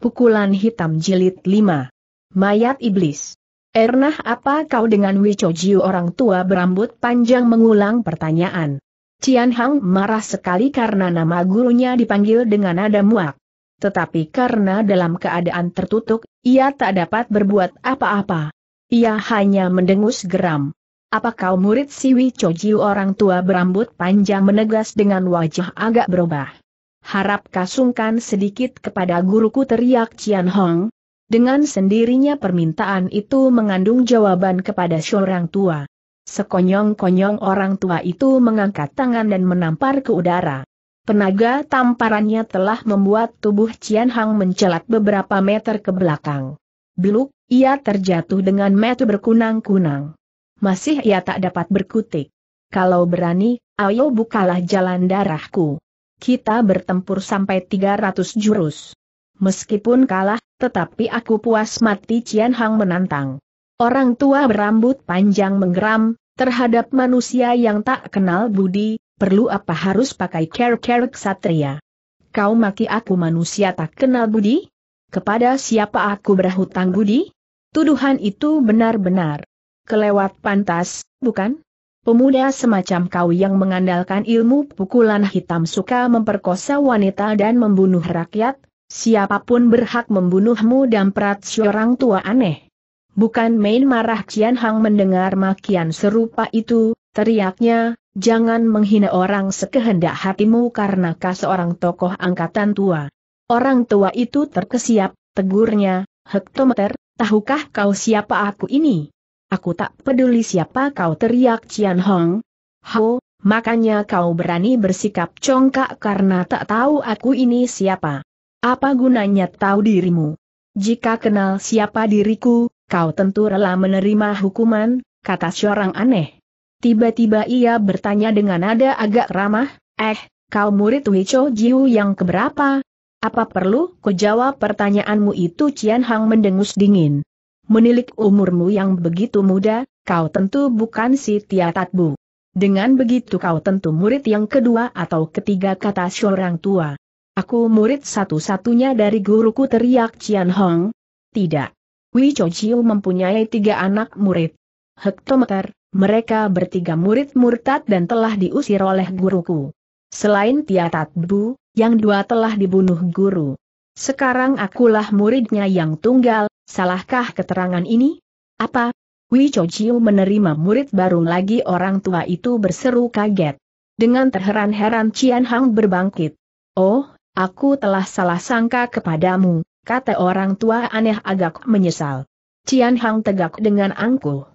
Pukulan Hitam Jilid 5 Mayat Iblis Ernah apa kau dengan Wicojiu orang tua berambut panjang mengulang pertanyaan? Cian Hang marah sekali karena nama gurunya dipanggil dengan nada muak. Tetapi karena dalam keadaan tertutup, ia tak dapat berbuat apa-apa. Ia hanya mendengus geram. Apa kau murid si Wicojiu orang tua berambut panjang menegas dengan wajah agak berubah? harap kasungkan sedikit kepada guruku teriak Cian Hong. Dengan sendirinya permintaan itu mengandung jawaban kepada seorang tua. Sekonyong-konyong orang tua itu mengangkat tangan dan menampar ke udara. Penaga tamparannya telah membuat tubuh Cian Hong mencelat beberapa meter ke belakang. Beluk, ia terjatuh dengan metu berkunang-kunang. Masih ia tak dapat berkutik. Kalau berani, ayo bukalah jalan darahku kita bertempur sampai 300 jurus. Meskipun kalah, tetapi aku puas mati Cian Hang menantang. Orang tua berambut panjang menggeram, terhadap manusia yang tak kenal budi, perlu apa harus pakai care-care ksatria. Kau maki aku manusia tak kenal budi? Kepada siapa aku berhutang budi? Tuduhan itu benar-benar kelewat pantas, bukan? Pemuda semacam kau yang mengandalkan ilmu pukulan hitam suka memperkosa wanita dan membunuh rakyat, siapapun berhak membunuhmu dan perat seorang tua aneh. Bukan main marah Cian Hang mendengar makian serupa itu, teriaknya, jangan menghina orang sekehendak hatimu karena kau seorang tokoh angkatan tua. Orang tua itu terkesiap, tegurnya, hektometer, tahukah kau siapa aku ini? Aku tak peduli siapa kau teriak Cian Hong. Ho, makanya kau berani bersikap congkak karena tak tahu aku ini siapa. Apa gunanya tahu dirimu? Jika kenal siapa diriku, kau tentu rela menerima hukuman, kata seorang aneh. Tiba-tiba ia bertanya dengan nada agak ramah, eh, kau murid Huicho Jiu yang keberapa? Apa perlu Kau jawab pertanyaanmu itu Cian Hang mendengus dingin menilik umurmu yang begitu muda, kau tentu bukan si Tia Tatbu. Dengan begitu kau tentu murid yang kedua atau ketiga kata seorang tua. Aku murid satu-satunya dari guruku teriak Cian Hong. Tidak. Wei Chojiu mempunyai tiga anak murid. Hektometer, mereka bertiga murid murtad dan telah diusir oleh guruku. Selain Tia Tatbu, yang dua telah dibunuh guru. Sekarang akulah muridnya yang tunggal, Salahkah keterangan ini? Apa? Wei Chojiu menerima murid baru lagi orang tua itu berseru kaget. Dengan terheran-heran Cian Hang berbangkit. Oh, aku telah salah sangka kepadamu, kata orang tua aneh agak menyesal. Cian Hang tegak dengan angkuh.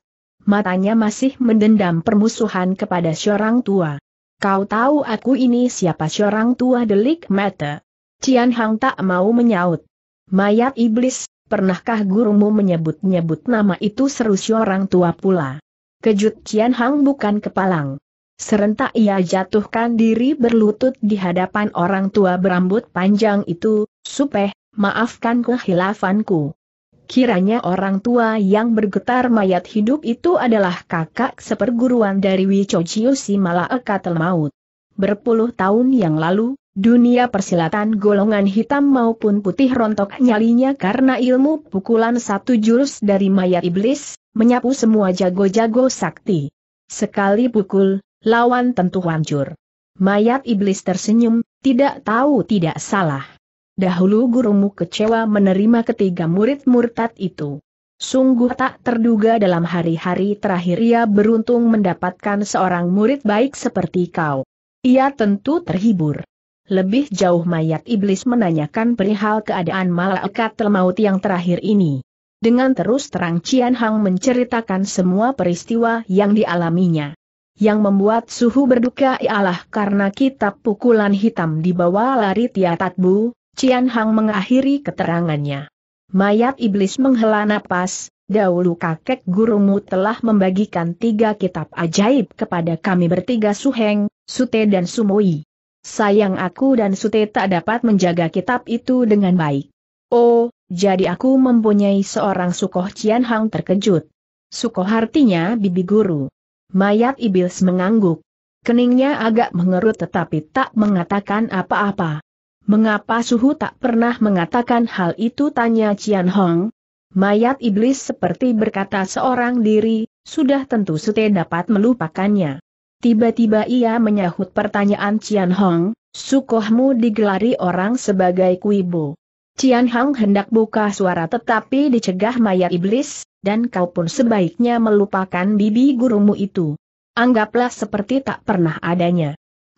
Matanya masih mendendam permusuhan kepada seorang tua. Kau tahu aku ini siapa seorang tua delik mata. Cian Hang tak mau menyaut. Mayat iblis, Pernahkah gurumu menyebut-nyebut nama itu seru si orang tua pula? Kejut Cian Hang bukan kepalang. Serentak ia jatuhkan diri berlutut di hadapan orang tua berambut panjang itu, supeh, maafkan kehilafanku. Kiranya orang tua yang bergetar mayat hidup itu adalah kakak seperguruan dari Wicociusi si Malaeka maut. Berpuluh tahun yang lalu, dunia persilatan golongan hitam maupun putih rontok nyalinya karena ilmu pukulan satu jurus dari mayat iblis, menyapu semua jago-jago sakti. Sekali pukul, lawan tentu hancur. Mayat iblis tersenyum, tidak tahu tidak salah. Dahulu gurumu kecewa menerima ketiga murid murtad itu. Sungguh tak terduga dalam hari-hari terakhir ia beruntung mendapatkan seorang murid baik seperti kau. Ia tentu terhibur. Lebih jauh mayat iblis menanyakan perihal keadaan malaikat telmaut yang terakhir ini. Dengan terus terang Cian Hang menceritakan semua peristiwa yang dialaminya. Yang membuat suhu berduka ialah karena kitab pukulan hitam dibawa lari Tiatat Bu, Cian Hang mengakhiri keterangannya. Mayat iblis menghela napas, Dahulu kakek gurumu telah membagikan tiga kitab ajaib kepada kami bertiga suheng, Sute dan Sumoi. Sayang aku dan Sute tak dapat menjaga kitab itu dengan baik. Oh, jadi aku mempunyai seorang Sukoh Cian Hang terkejut. Sukoh artinya bibi guru. Mayat iblis mengangguk. Keningnya agak mengerut tetapi tak mengatakan apa-apa. Mengapa Suhu tak pernah mengatakan hal itu tanya Cian Hong? Mayat iblis seperti berkata seorang diri, sudah tentu Sute dapat melupakannya. Tiba-tiba ia menyahut pertanyaan Cian Hong, sukohmu digelari orang sebagai kuibo. Cian Hong hendak buka suara tetapi dicegah mayat iblis, dan kau pun sebaiknya melupakan bibi gurumu itu. Anggaplah seperti tak pernah adanya.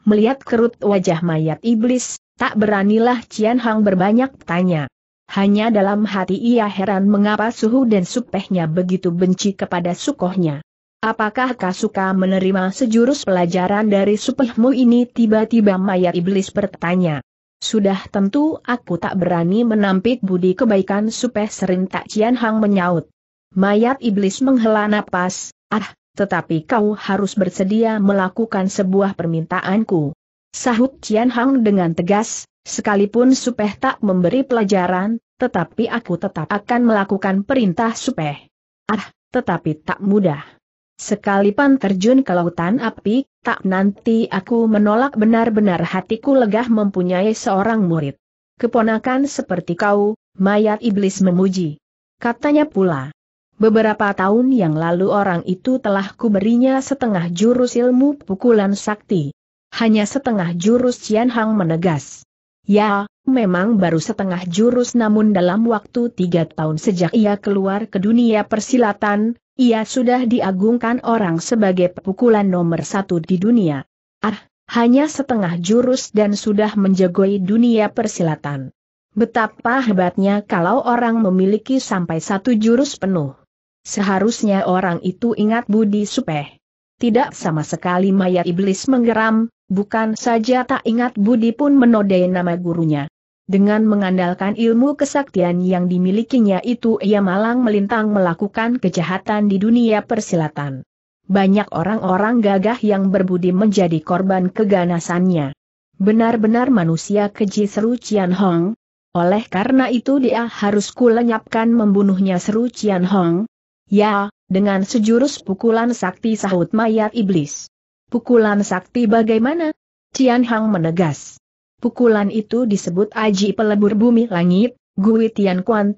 Melihat kerut wajah mayat iblis, tak beranilah Cian Hong berbanyak tanya. Hanya dalam hati ia heran mengapa Suhu dan Supehnya begitu benci kepada Sukohnya. Apakah kau suka menerima sejurus pelajaran dari supehmu ini tiba-tiba mayat iblis bertanya. Sudah tentu aku tak berani menampik budi kebaikan supeh serintak Cian Hang menyaut. Mayat iblis menghela napas, ah, tetapi kau harus bersedia melakukan sebuah permintaanku. Sahut Cian Hang dengan tegas, sekalipun supeh tak memberi pelajaran, tetapi aku tetap akan melakukan perintah supeh. Ah, tetapi tak mudah. Sekalipun terjun ke lautan api, tak nanti aku menolak benar-benar hatiku legah mempunyai seorang murid. Keponakan seperti kau, mayat iblis memuji. Katanya pula. Beberapa tahun yang lalu orang itu telah kuberinya setengah jurus ilmu pukulan sakti. Hanya setengah jurus Cian Hang menegas. Ya, memang baru setengah jurus namun dalam waktu tiga tahun sejak ia keluar ke dunia persilatan, ia sudah diagungkan orang sebagai pukulan nomor satu di dunia. Ah, hanya setengah jurus dan sudah menjegoi dunia persilatan. Betapa hebatnya kalau orang memiliki sampai satu jurus penuh. Seharusnya orang itu ingat budi supeh. Tidak sama sekali mayat iblis menggeram, bukan saja tak ingat budi pun menodai nama gurunya. Dengan mengandalkan ilmu kesaktian yang dimilikinya itu ia malang melintang melakukan kejahatan di dunia persilatan. Banyak orang-orang gagah yang berbudi menjadi korban keganasannya. Benar-benar manusia keji seru Cian Hong. Oleh karena itu dia harus kulenyapkan membunuhnya seru Cian Hong. Ya, dengan sejurus pukulan sakti sahut mayat iblis. Pukulan sakti bagaimana? Cian Hong menegas. Pukulan itu disebut Aji Pelebur Bumi Langit, Guitian Tian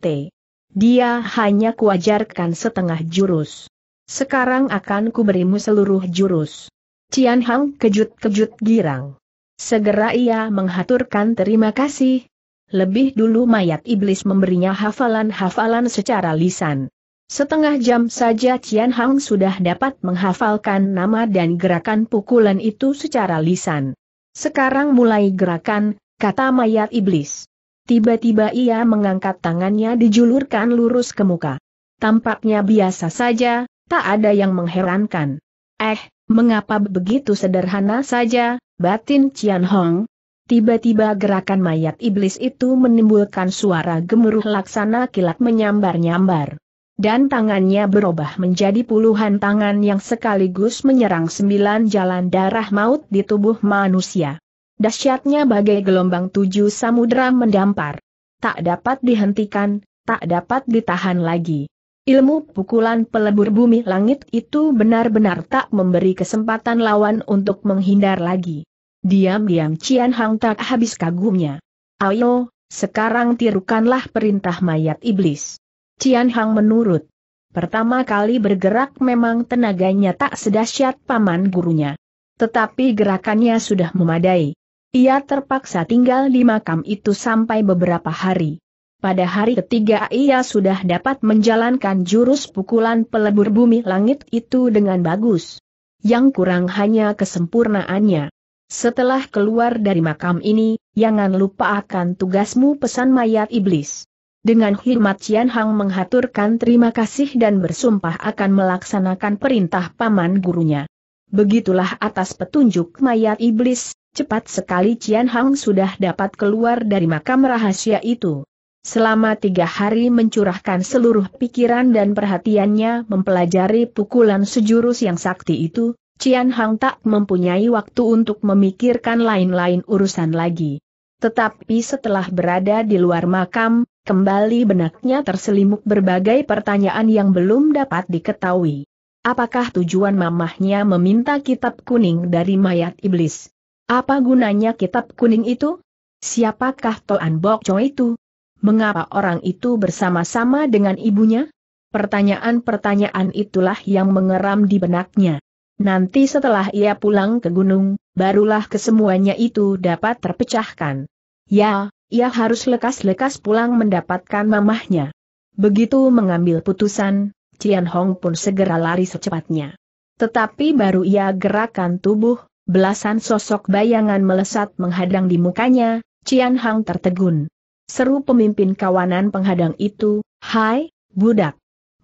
Dia hanya kuajarkan setengah jurus. Sekarang akan kuberimu seluruh jurus. Cian Hang kejut-kejut girang. Segera ia menghaturkan terima kasih. Lebih dulu mayat iblis memberinya hafalan-hafalan secara lisan. Setengah jam saja Cian Hang sudah dapat menghafalkan nama dan gerakan pukulan itu secara lisan. Sekarang mulai gerakan, kata mayat iblis. Tiba-tiba ia mengangkat tangannya dijulurkan lurus ke muka. Tampaknya biasa saja, tak ada yang mengherankan. Eh, mengapa begitu sederhana saja, batin Cian Hong? Tiba-tiba gerakan mayat iblis itu menimbulkan suara gemuruh laksana kilat menyambar-nyambar dan tangannya berubah menjadi puluhan tangan yang sekaligus menyerang sembilan jalan darah maut di tubuh manusia. Dasyatnya bagai gelombang tujuh samudera mendampar. Tak dapat dihentikan, tak dapat ditahan lagi. Ilmu pukulan pelebur bumi langit itu benar-benar tak memberi kesempatan lawan untuk menghindar lagi. Diam-diam Cian Hang tak habis kagumnya. Ayo, sekarang tirukanlah perintah mayat iblis. Cian Hang menurut. Pertama kali bergerak memang tenaganya tak sedahsyat paman gurunya. Tetapi gerakannya sudah memadai. Ia terpaksa tinggal di makam itu sampai beberapa hari. Pada hari ketiga ia sudah dapat menjalankan jurus pukulan pelebur bumi langit itu dengan bagus. Yang kurang hanya kesempurnaannya. Setelah keluar dari makam ini, jangan lupa akan tugasmu pesan mayat iblis. Dengan hormat Cian Hang menghaturkan terima kasih dan bersumpah akan melaksanakan perintah paman gurunya. Begitulah atas petunjuk mayat iblis, cepat sekali Cian Hang sudah dapat keluar dari makam rahasia itu. Selama tiga hari mencurahkan seluruh pikiran dan perhatiannya mempelajari pukulan sejurus yang sakti itu, Cian Hang tak mempunyai waktu untuk memikirkan lain-lain urusan lagi. Tetapi setelah berada di luar makam, Kembali benaknya terselimut berbagai pertanyaan yang belum dapat diketahui. Apakah tujuan mamahnya meminta kitab kuning dari mayat iblis? Apa gunanya kitab kuning itu? Siapakah Toan Bok Choi itu? Mengapa orang itu bersama-sama dengan ibunya? Pertanyaan-pertanyaan itulah yang mengeram di benaknya. Nanti setelah ia pulang ke gunung, barulah kesemuanya itu dapat terpecahkan. Ya, ia harus lekas-lekas pulang mendapatkan mamahnya. Begitu mengambil putusan, Cian Hong pun segera lari secepatnya. Tetapi baru ia gerakan tubuh, belasan sosok bayangan melesat menghadang di mukanya, Cian Hong tertegun. Seru pemimpin kawanan penghadang itu, Hai, budak!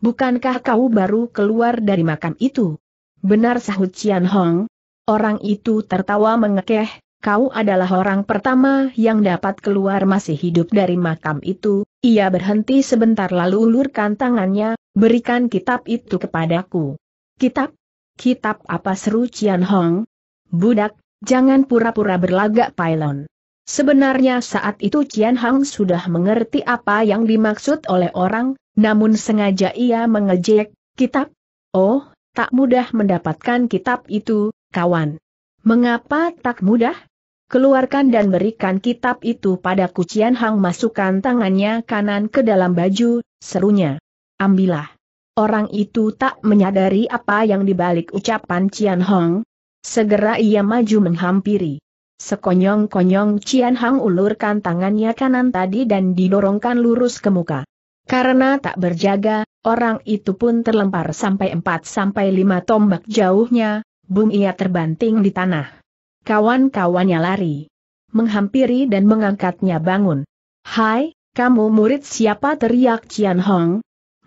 Bukankah kau baru keluar dari makam itu? Benar sahut Cian Hong. Orang itu tertawa mengekeh, kau adalah orang pertama yang dapat keluar masih hidup dari makam itu, ia berhenti sebentar lalu ulurkan tangannya, berikan kitab itu kepadaku. Kitab? Kitab apa seru Cian Hong? Budak, jangan pura-pura berlagak pylon. Sebenarnya saat itu Cian Hong sudah mengerti apa yang dimaksud oleh orang, namun sengaja ia mengejek, kitab? Oh, tak mudah mendapatkan kitab itu, kawan. Mengapa tak mudah? Keluarkan dan berikan kitab itu pada Cian Hang masukkan tangannya kanan ke dalam baju, serunya. Ambillah. Orang itu tak menyadari apa yang dibalik ucapan Cian Hong. Segera ia maju menghampiri. Sekonyong-konyong Cian Hang ulurkan tangannya kanan tadi dan didorongkan lurus ke muka. Karena tak berjaga, orang itu pun terlempar sampai 4 sampai 5 tombak jauhnya, bum ia terbanting di tanah. Kawan-kawannya lari. Menghampiri dan mengangkatnya bangun. Hai, kamu murid siapa teriak Cian Hong?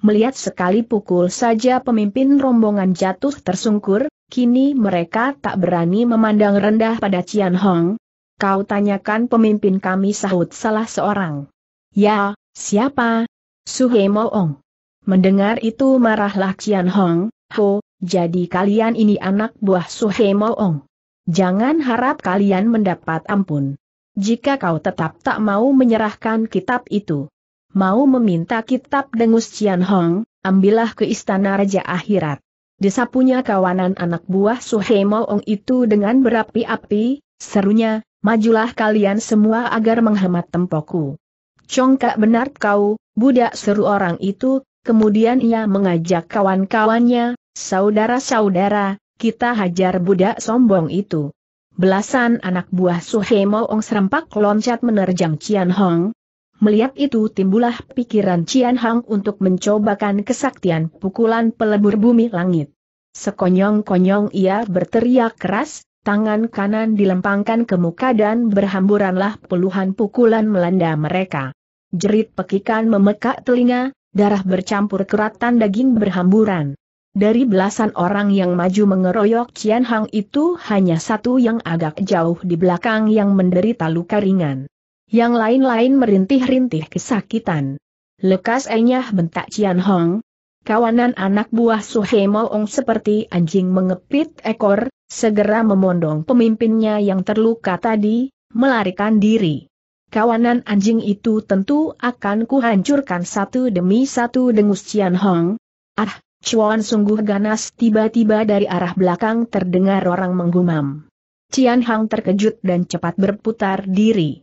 Melihat sekali pukul saja pemimpin rombongan jatuh tersungkur, kini mereka tak berani memandang rendah pada Cian Hong. Kau tanyakan pemimpin kami sahut salah seorang. Ya, siapa? Suhe Moong. Mendengar itu marahlah Cian Hong, Ho, jadi kalian ini anak buah Suhe Moong. Jangan harap kalian mendapat ampun. Jika kau tetap tak mau menyerahkan kitab itu. Mau meminta kitab dengus Cian Hong, ambillah ke istana Raja Akhirat. Disapunya kawanan anak buah Suhe Moong itu dengan berapi-api, serunya, majulah kalian semua agar menghemat tempoku. Congkak benar kau, budak seru orang itu, kemudian ia mengajak kawan-kawannya, Saudara-saudara, kita hajar budak sombong itu. Belasan anak buah Suhemo Ong serempak loncat menerjang Cian Hong. Melihat itu timbullah pikiran Cian Hong untuk mencobakan kesaktian pukulan pelebur bumi langit. Sekonyong-konyong ia berteriak keras, tangan kanan dilempangkan ke muka dan berhamburanlah puluhan pukulan melanda mereka. Jerit pekikan memekak telinga, darah bercampur keratan daging berhamburan. Dari belasan orang yang maju mengeroyok Cian Hang itu hanya satu yang agak jauh di belakang yang menderita luka ringan. Yang lain-lain merintih-rintih kesakitan. Lekas enyah bentak Cian Hong. Kawanan anak buah Suhe Moong seperti anjing mengepit ekor, segera memondong pemimpinnya yang terluka tadi, melarikan diri. Kawanan anjing itu tentu akan kuhancurkan satu demi satu dengus Cian Hong. Ah, Cuan sungguh ganas tiba-tiba dari arah belakang terdengar orang menggumam. Cian Hang terkejut dan cepat berputar diri.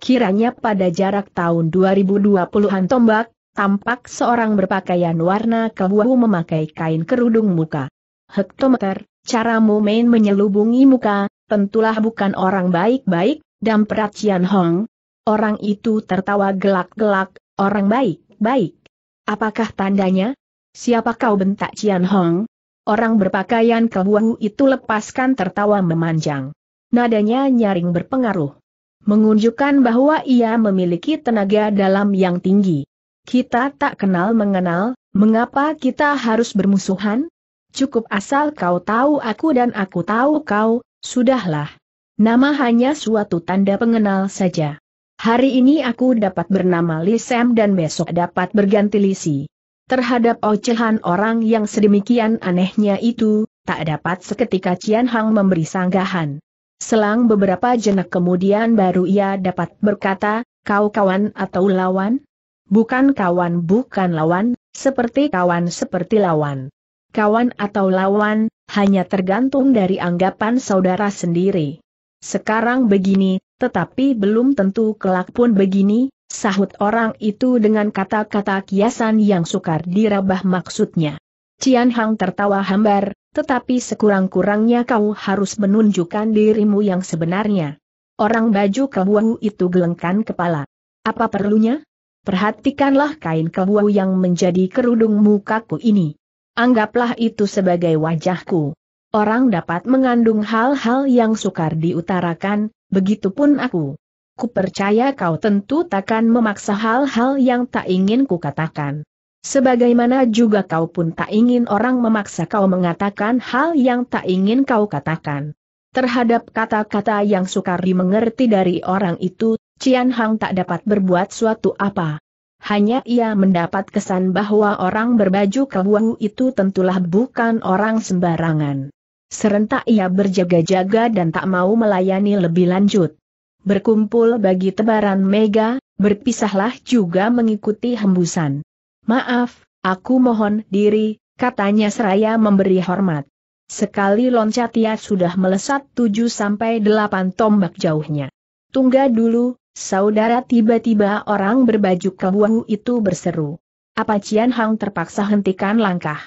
Kiranya pada jarak tahun 2020-an tombak, tampak seorang berpakaian warna kebuahu memakai kain kerudung muka. Hektometer, caramu main menyelubungi muka, tentulah bukan orang baik-baik, dan perat Cian Hong. Orang itu tertawa gelak-gelak, orang baik-baik. Apakah tandanya? Siapa kau bentak Cian Hong? Orang berpakaian kebuahu itu lepaskan tertawa memanjang. Nadanya nyaring berpengaruh. Mengunjukkan bahwa ia memiliki tenaga dalam yang tinggi. Kita tak kenal mengenal, mengapa kita harus bermusuhan? Cukup asal kau tahu aku dan aku tahu kau, sudahlah. Nama hanya suatu tanda pengenal saja. Hari ini aku dapat bernama Lisem dan besok dapat berganti Lisi. Terhadap ocehan orang yang sedemikian anehnya itu, tak dapat seketika Cian Hang memberi sanggahan. Selang beberapa jenak kemudian baru ia dapat berkata, kau kawan atau lawan? Bukan kawan bukan lawan, seperti kawan seperti lawan. Kawan atau lawan, hanya tergantung dari anggapan saudara sendiri. Sekarang begini, tetapi belum tentu kelak pun begini, Sahut orang itu dengan kata-kata kiasan yang sukar dirabah maksudnya. Cian Hang tertawa hambar, tetapi sekurang-kurangnya kau harus menunjukkan dirimu yang sebenarnya. Orang baju kebuahu itu gelengkan kepala. Apa perlunya? Perhatikanlah kain kebuahu yang menjadi kerudung mukaku ini. Anggaplah itu sebagai wajahku. Orang dapat mengandung hal-hal yang sukar diutarakan, begitupun aku. Ku percaya kau tentu takkan memaksa hal-hal yang tak ingin ku katakan. Sebagaimana juga kau pun tak ingin orang memaksa kau mengatakan hal yang tak ingin kau katakan. Terhadap kata-kata yang sukar dimengerti dari orang itu, Cian Hang tak dapat berbuat suatu apa. Hanya ia mendapat kesan bahwa orang berbaju kebuahu itu tentulah bukan orang sembarangan. Serentak ia berjaga-jaga dan tak mau melayani lebih lanjut berkumpul bagi tebaran mega, berpisahlah juga mengikuti hembusan. Maaf, aku mohon diri, katanya seraya memberi hormat. Sekali loncat ia sudah melesat sampai delapan tombak jauhnya. Tunggu dulu, saudara tiba-tiba orang berbaju kebuahu itu berseru. Apa Cian Hang terpaksa hentikan langkah?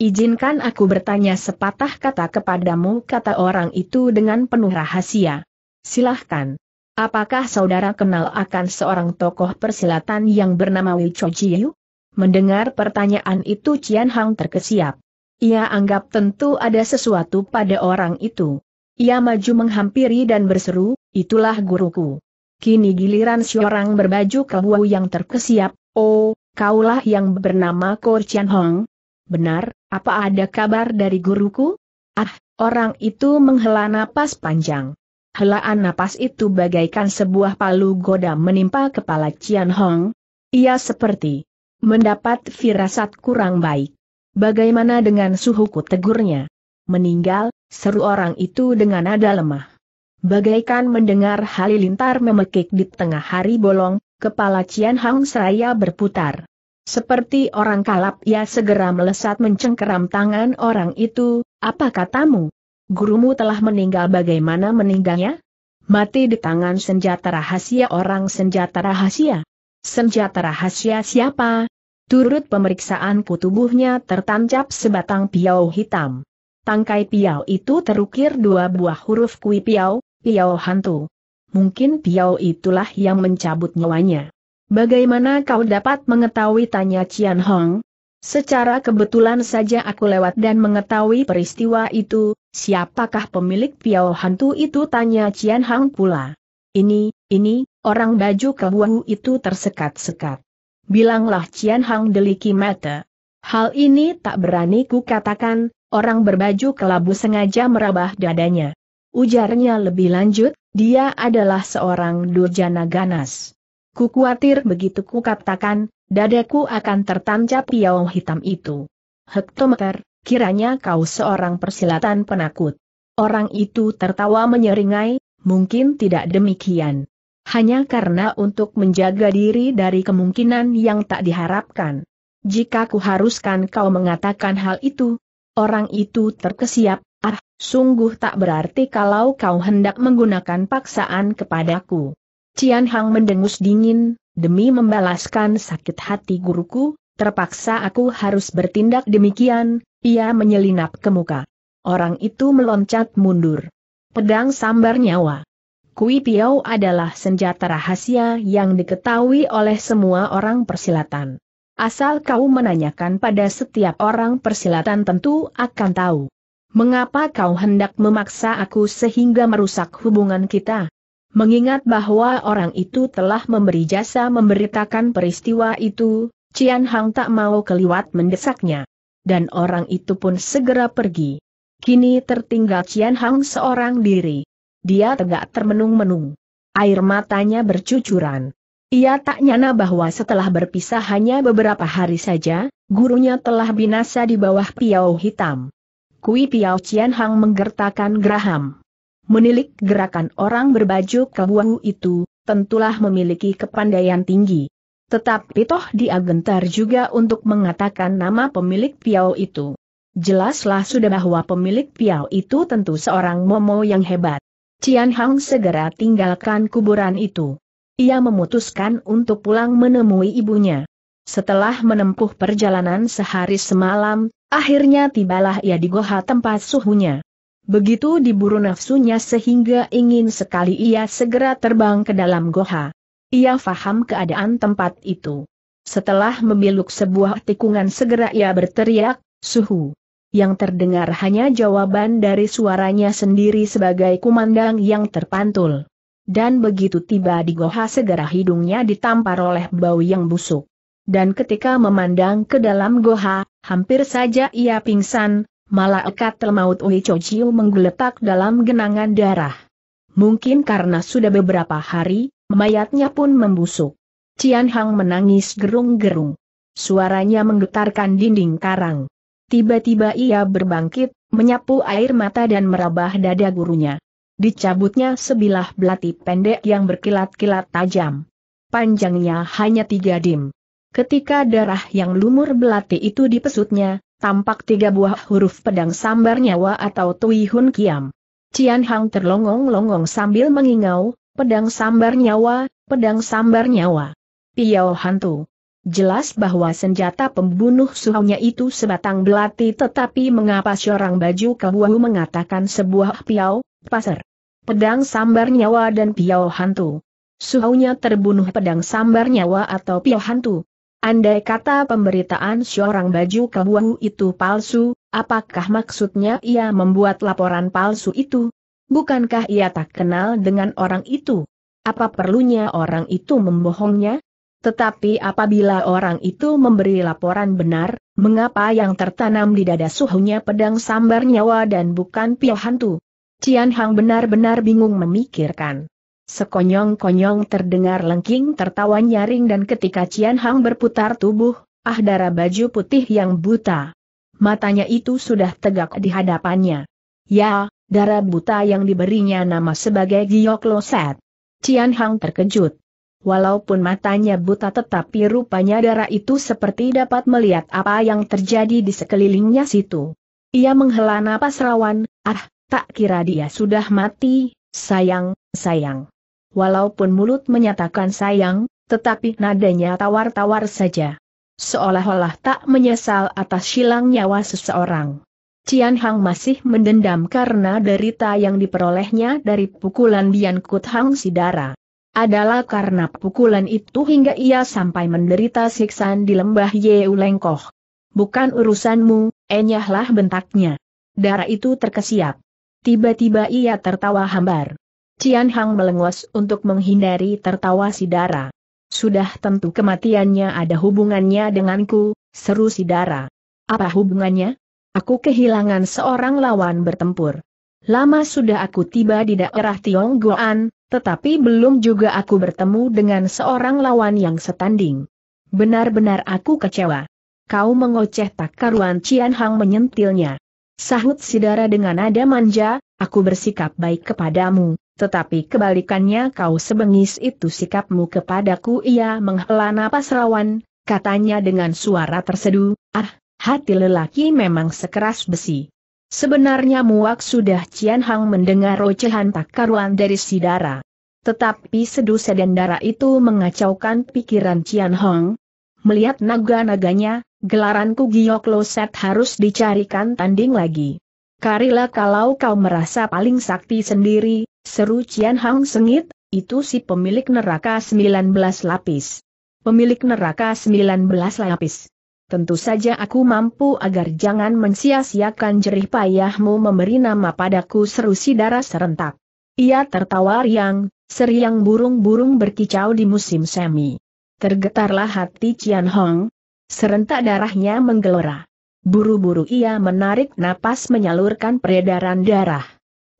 Izinkan aku bertanya sepatah kata kepadamu kata orang itu dengan penuh rahasia. Silahkan. Apakah saudara kenal akan seorang tokoh persilatan yang bernama Wei Cho Mendengar pertanyaan itu Cian Hang terkesiap. Ia anggap tentu ada sesuatu pada orang itu. Ia maju menghampiri dan berseru, itulah guruku. Kini giliran seorang berbaju kelabu yang terkesiap, oh, kaulah yang bernama Ko Cian Hong. Benar, apa ada kabar dari guruku? Ah, orang itu menghela napas panjang helaan napas itu bagaikan sebuah palu goda menimpa kepala Cian Hong. Ia seperti mendapat firasat kurang baik. Bagaimana dengan suhuku tegurnya? Meninggal, seru orang itu dengan nada lemah. Bagaikan mendengar halilintar memekik di tengah hari bolong, kepala Cian Hong seraya berputar. Seperti orang kalap ia segera melesat mencengkeram tangan orang itu, apa katamu? gurumu telah meninggal bagaimana meninggalnya? Mati di tangan senjata rahasia orang senjata rahasia. Senjata rahasia siapa? Turut pemeriksaan tubuhnya tertancap sebatang piau hitam. Tangkai piau itu terukir dua buah huruf kui piau, piau hantu. Mungkin piau itulah yang mencabut nyawanya. Bagaimana kau dapat mengetahui tanya Cian Hong? Secara kebetulan saja aku lewat dan mengetahui peristiwa itu, siapakah pemilik piau hantu itu tanya Cian Hang pula. Ini, ini, orang baju kebuahu itu tersekat-sekat. Bilanglah Cian Hang deliki mata. Hal ini tak berani ku katakan, orang berbaju kelabu sengaja merabah dadanya. Ujarnya lebih lanjut, dia adalah seorang durjana ganas. Ku khawatir begitu ku katakan, dadaku akan tertancap piau hitam itu. Hektometer, kiranya kau seorang persilatan penakut. Orang itu tertawa menyeringai, mungkin tidak demikian. Hanya karena untuk menjaga diri dari kemungkinan yang tak diharapkan. Jika ku haruskan kau mengatakan hal itu, orang itu terkesiap, ah, sungguh tak berarti kalau kau hendak menggunakan paksaan kepadaku. Cian Hang mendengus dingin, demi membalaskan sakit hati guruku, terpaksa aku harus bertindak demikian, ia menyelinap ke muka. Orang itu meloncat mundur. Pedang sambar nyawa. Kui Piau adalah senjata rahasia yang diketahui oleh semua orang persilatan. Asal kau menanyakan pada setiap orang persilatan tentu akan tahu. Mengapa kau hendak memaksa aku sehingga merusak hubungan kita? Mengingat bahwa orang itu telah memberi jasa memberitakan peristiwa itu, Cian Hang tak mau keliwat mendesaknya. Dan orang itu pun segera pergi. Kini tertinggal Cian Hang seorang diri. Dia tegak termenung-menung. Air matanya bercucuran. Ia tak nyana bahwa setelah berpisah hanya beberapa hari saja, gurunya telah binasa di bawah piau hitam. Kui piau Cian Hang menggertakkan geraham menilik gerakan orang berbaju kebuahu itu, tentulah memiliki kepandaian tinggi. Tetapi toh dia gentar juga untuk mengatakan nama pemilik piau itu. Jelaslah sudah bahwa pemilik piau itu tentu seorang momo yang hebat. Cian Hang segera tinggalkan kuburan itu. Ia memutuskan untuk pulang menemui ibunya. Setelah menempuh perjalanan sehari semalam, akhirnya tibalah ia di goha tempat suhunya. Begitu diburu nafsunya sehingga ingin sekali ia segera terbang ke dalam goha. Ia faham keadaan tempat itu. Setelah memiluk sebuah tikungan segera ia berteriak, suhu. Yang terdengar hanya jawaban dari suaranya sendiri sebagai kumandang yang terpantul. Dan begitu tiba di goha segera hidungnya ditampar oleh bau yang busuk. Dan ketika memandang ke dalam goha, hampir saja ia pingsan, Malaikat termaut Ui Chojiu menggeletak dalam genangan darah. Mungkin karena sudah beberapa hari, mayatnya pun membusuk. Cian Hang menangis gerung-gerung. Suaranya menggetarkan dinding karang. Tiba-tiba ia berbangkit, menyapu air mata dan merabah dada gurunya. Dicabutnya sebilah belati pendek yang berkilat-kilat tajam. Panjangnya hanya tiga dim. Ketika darah yang lumur belati itu dipesutnya, tampak tiga buah huruf pedang sambar nyawa atau Tui Hun Kiam. Cian Hang terlongong-longong sambil mengingau, pedang sambar nyawa, pedang sambar nyawa. piao hantu. Jelas bahwa senjata pembunuh suhunya itu sebatang belati tetapi mengapa seorang baju kebuahu mengatakan sebuah piao, pasar. Pedang sambar nyawa dan piao hantu. Suhunya terbunuh pedang sambar nyawa atau piao hantu. Andai kata pemberitaan seorang baju kebuang itu palsu, apakah maksudnya ia membuat laporan palsu itu? Bukankah ia tak kenal dengan orang itu? Apa perlunya orang itu membohongnya? Tetapi apabila orang itu memberi laporan benar, mengapa yang tertanam di dada suhunya pedang sambar nyawa dan bukan pil hantu? Cian Hang benar-benar bingung memikirkan. Sekonyong-konyong terdengar lengking tertawa nyaring dan ketika Cian Hang berputar tubuh, ah darah baju putih yang buta. Matanya itu sudah tegak di hadapannya. Ya, darah buta yang diberinya nama sebagai Giok Loset. Cian Hang terkejut. Walaupun matanya buta tetapi rupanya darah itu seperti dapat melihat apa yang terjadi di sekelilingnya situ. Ia menghela napas rawan, ah, tak kira dia sudah mati, sayang, sayang walaupun mulut menyatakan sayang, tetapi nadanya tawar-tawar saja. Seolah-olah tak menyesal atas silang nyawa seseorang. Cian Hang masih mendendam karena derita yang diperolehnya dari pukulan Bian Kut Hang Sidara. Adalah karena pukulan itu hingga ia sampai menderita siksaan di lembah Yeulengkoh. Bukan urusanmu, enyahlah bentaknya. Darah itu terkesiap. Tiba-tiba ia tertawa hambar. Cian Hang melengos untuk menghindari tertawa Sidara. Sudah tentu kematiannya ada hubungannya denganku, seru Sidara. Apa hubungannya? Aku kehilangan seorang lawan bertempur. Lama sudah aku tiba di daerah Tionggoan, tetapi belum juga aku bertemu dengan seorang lawan yang setanding. Benar-benar aku kecewa. Kau mengoceh tak karuan Cian Hang menyentilnya. Sahut Sidara dengan nada manja, aku bersikap baik kepadamu, tetapi kebalikannya kau sebengis itu sikapmu kepadaku ia menghela napas rawan, katanya dengan suara tersedu, ah, hati lelaki memang sekeras besi. Sebenarnya muak sudah Cian Hang mendengar ocehan tak karuan dari Sidara Tetapi sedu sedan darah itu mengacaukan pikiran Cian Hong Melihat naga-naganya, gelaranku Kugioklo Set harus dicarikan tanding lagi. Karilah kalau kau merasa paling sakti sendiri, seru Cian Hang sengit, itu si pemilik neraka 19 lapis. Pemilik neraka 19 lapis. Tentu saja aku mampu agar jangan mensia-siakan jerih payahmu memberi nama padaku seru si darah serentak. Ia tertawa riang, seriang burung-burung berkicau di musim semi. Tergetarlah hati Cian Hong. Serentak darahnya menggelora. Buru-buru ia menarik napas menyalurkan peredaran darah.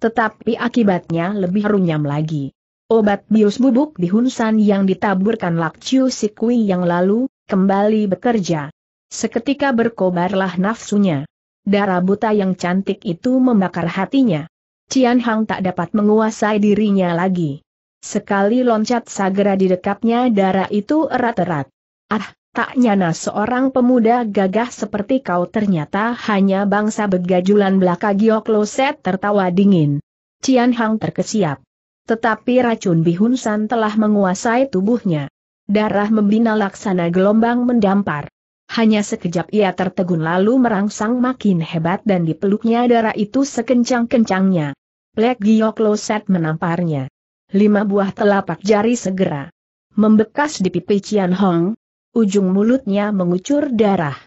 Tetapi akibatnya lebih runyam lagi. Obat bius bubuk di Hunsan yang ditaburkan Lakciu Sikui yang lalu, kembali bekerja. Seketika berkobarlah nafsunya. Darah buta yang cantik itu membakar hatinya. Cian Hang tak dapat menguasai dirinya lagi. Sekali loncat segera didekapnya darah itu erat-erat. Ah, Tak nyana seorang pemuda gagah seperti kau ternyata hanya bangsa begajulan belaka Giok Loset tertawa dingin. Cian Hang terkesiap. Tetapi racun bihun san telah menguasai tubuhnya. Darah membina laksana gelombang mendampar. Hanya sekejap ia tertegun lalu merangsang makin hebat dan dipeluknya darah itu sekencang-kencangnya. Lek Giok Loset menamparnya. Lima buah telapak jari segera membekas di pipi Cian Hong, ujung mulutnya mengucur darah.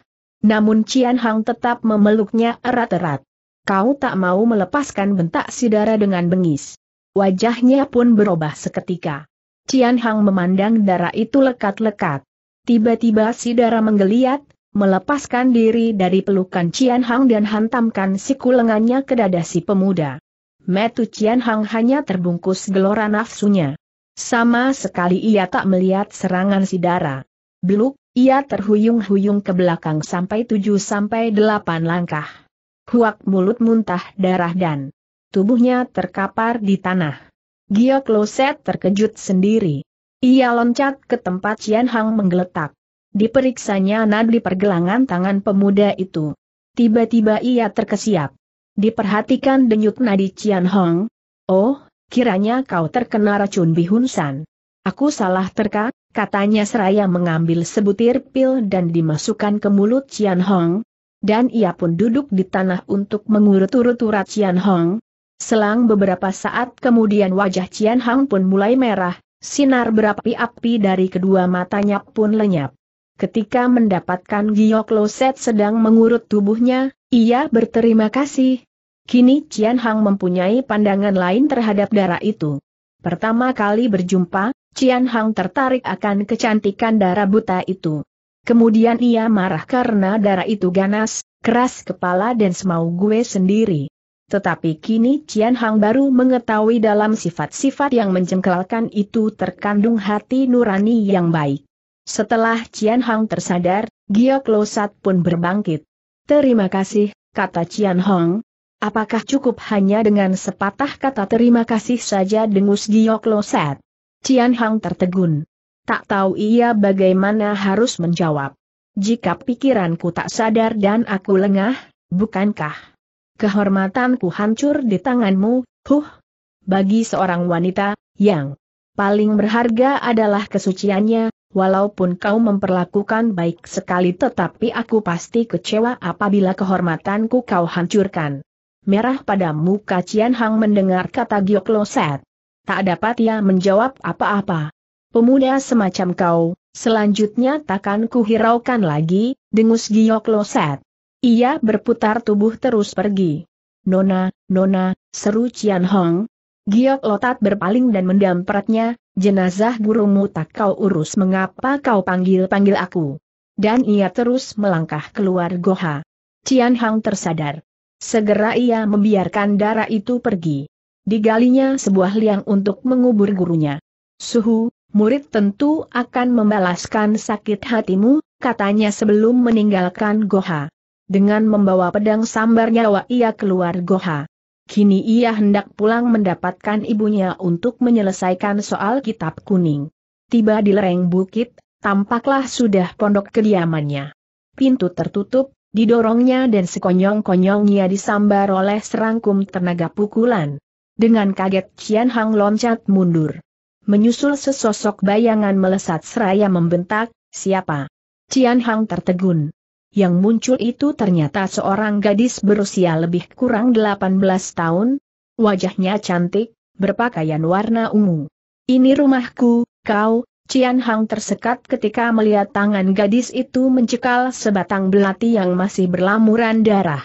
Namun Cian Hang tetap memeluknya erat-erat. Kau tak mau melepaskan bentak Sidara dengan bengis. Wajahnya pun berubah seketika. Cian Hang memandang darah itu lekat-lekat. Tiba-tiba Sidara menggeliat, melepaskan diri dari pelukan Cian Hang dan hantamkan siku lengannya ke dada si pemuda. Metu Cian Hang hanya terbungkus gelora nafsunya. Sama sekali ia tak melihat serangan Sidara. Beluk, ia terhuyung-huyung ke belakang sampai tujuh sampai delapan langkah. Huak mulut muntah darah dan tubuhnya terkapar di tanah. Gia Kloset terkejut sendiri. Ia loncat ke tempat Cian Hang menggeletak. Diperiksanya nadi pergelangan tangan pemuda itu. Tiba-tiba ia terkesiap. Diperhatikan denyut nadi Cian Hang. Oh, kiranya kau terkena racun bihunsan. Aku salah terka? katanya seraya mengambil sebutir pil dan dimasukkan ke mulut Cian Hong. Dan ia pun duduk di tanah untuk mengurut-urut urat Cian Hong. Selang beberapa saat kemudian wajah Cian Hong pun mulai merah, sinar berapi-api dari kedua matanya pun lenyap. Ketika mendapatkan Gio loset sedang mengurut tubuhnya, ia berterima kasih. Kini Cian Hong mempunyai pandangan lain terhadap darah itu. Pertama kali berjumpa, Cian Hang tertarik akan kecantikan darah buta itu. Kemudian ia marah karena darah itu ganas, keras kepala dan semau gue sendiri. Tetapi kini Cian Hang baru mengetahui dalam sifat-sifat yang mencengkelkan itu terkandung hati nurani yang baik. Setelah Cian Hang tersadar, Gia Klosat pun berbangkit. Terima kasih, kata Cian Hong. Apakah cukup hanya dengan sepatah kata terima kasih saja dengus Gioklosat? Cian Hang tertegun. Tak tahu ia bagaimana harus menjawab. Jika pikiranku tak sadar dan aku lengah, bukankah? Kehormatanku hancur di tanganmu, huh? Bagi seorang wanita, yang paling berharga adalah kesuciannya, walaupun kau memperlakukan baik sekali tetapi aku pasti kecewa apabila kehormatanku kau hancurkan. Merah pada muka Cian Hang mendengar kata Giok tak dapat ia menjawab apa-apa. Pemuda semacam kau, selanjutnya takkan kuhiraukan lagi, dengus giok loset. Ia berputar tubuh terus pergi. Nona, Nona, seru Cian Hong. Giok Lotat berpaling dan mendampratnya, jenazah gurumu tak kau urus mengapa kau panggil-panggil aku. Dan ia terus melangkah keluar Goha. Cian Hong tersadar. Segera ia membiarkan darah itu pergi digalinya sebuah liang untuk mengubur gurunya. Suhu, murid tentu akan membalaskan sakit hatimu, katanya sebelum meninggalkan Goha. Dengan membawa pedang sambar nyawa ia keluar Goha. Kini ia hendak pulang mendapatkan ibunya untuk menyelesaikan soal kitab kuning. Tiba di lereng bukit, tampaklah sudah pondok kediamannya. Pintu tertutup, didorongnya dan sekonyong-konyongnya disambar oleh serangkum tenaga pukulan. Dengan kaget Cian Hang loncat mundur. Menyusul sesosok bayangan melesat seraya membentak, siapa? Cian Hang tertegun. Yang muncul itu ternyata seorang gadis berusia lebih kurang 18 tahun, wajahnya cantik, berpakaian warna ungu. Ini rumahku, kau, Cian Hang tersekat ketika melihat tangan gadis itu mencekal sebatang belati yang masih berlamuran darah.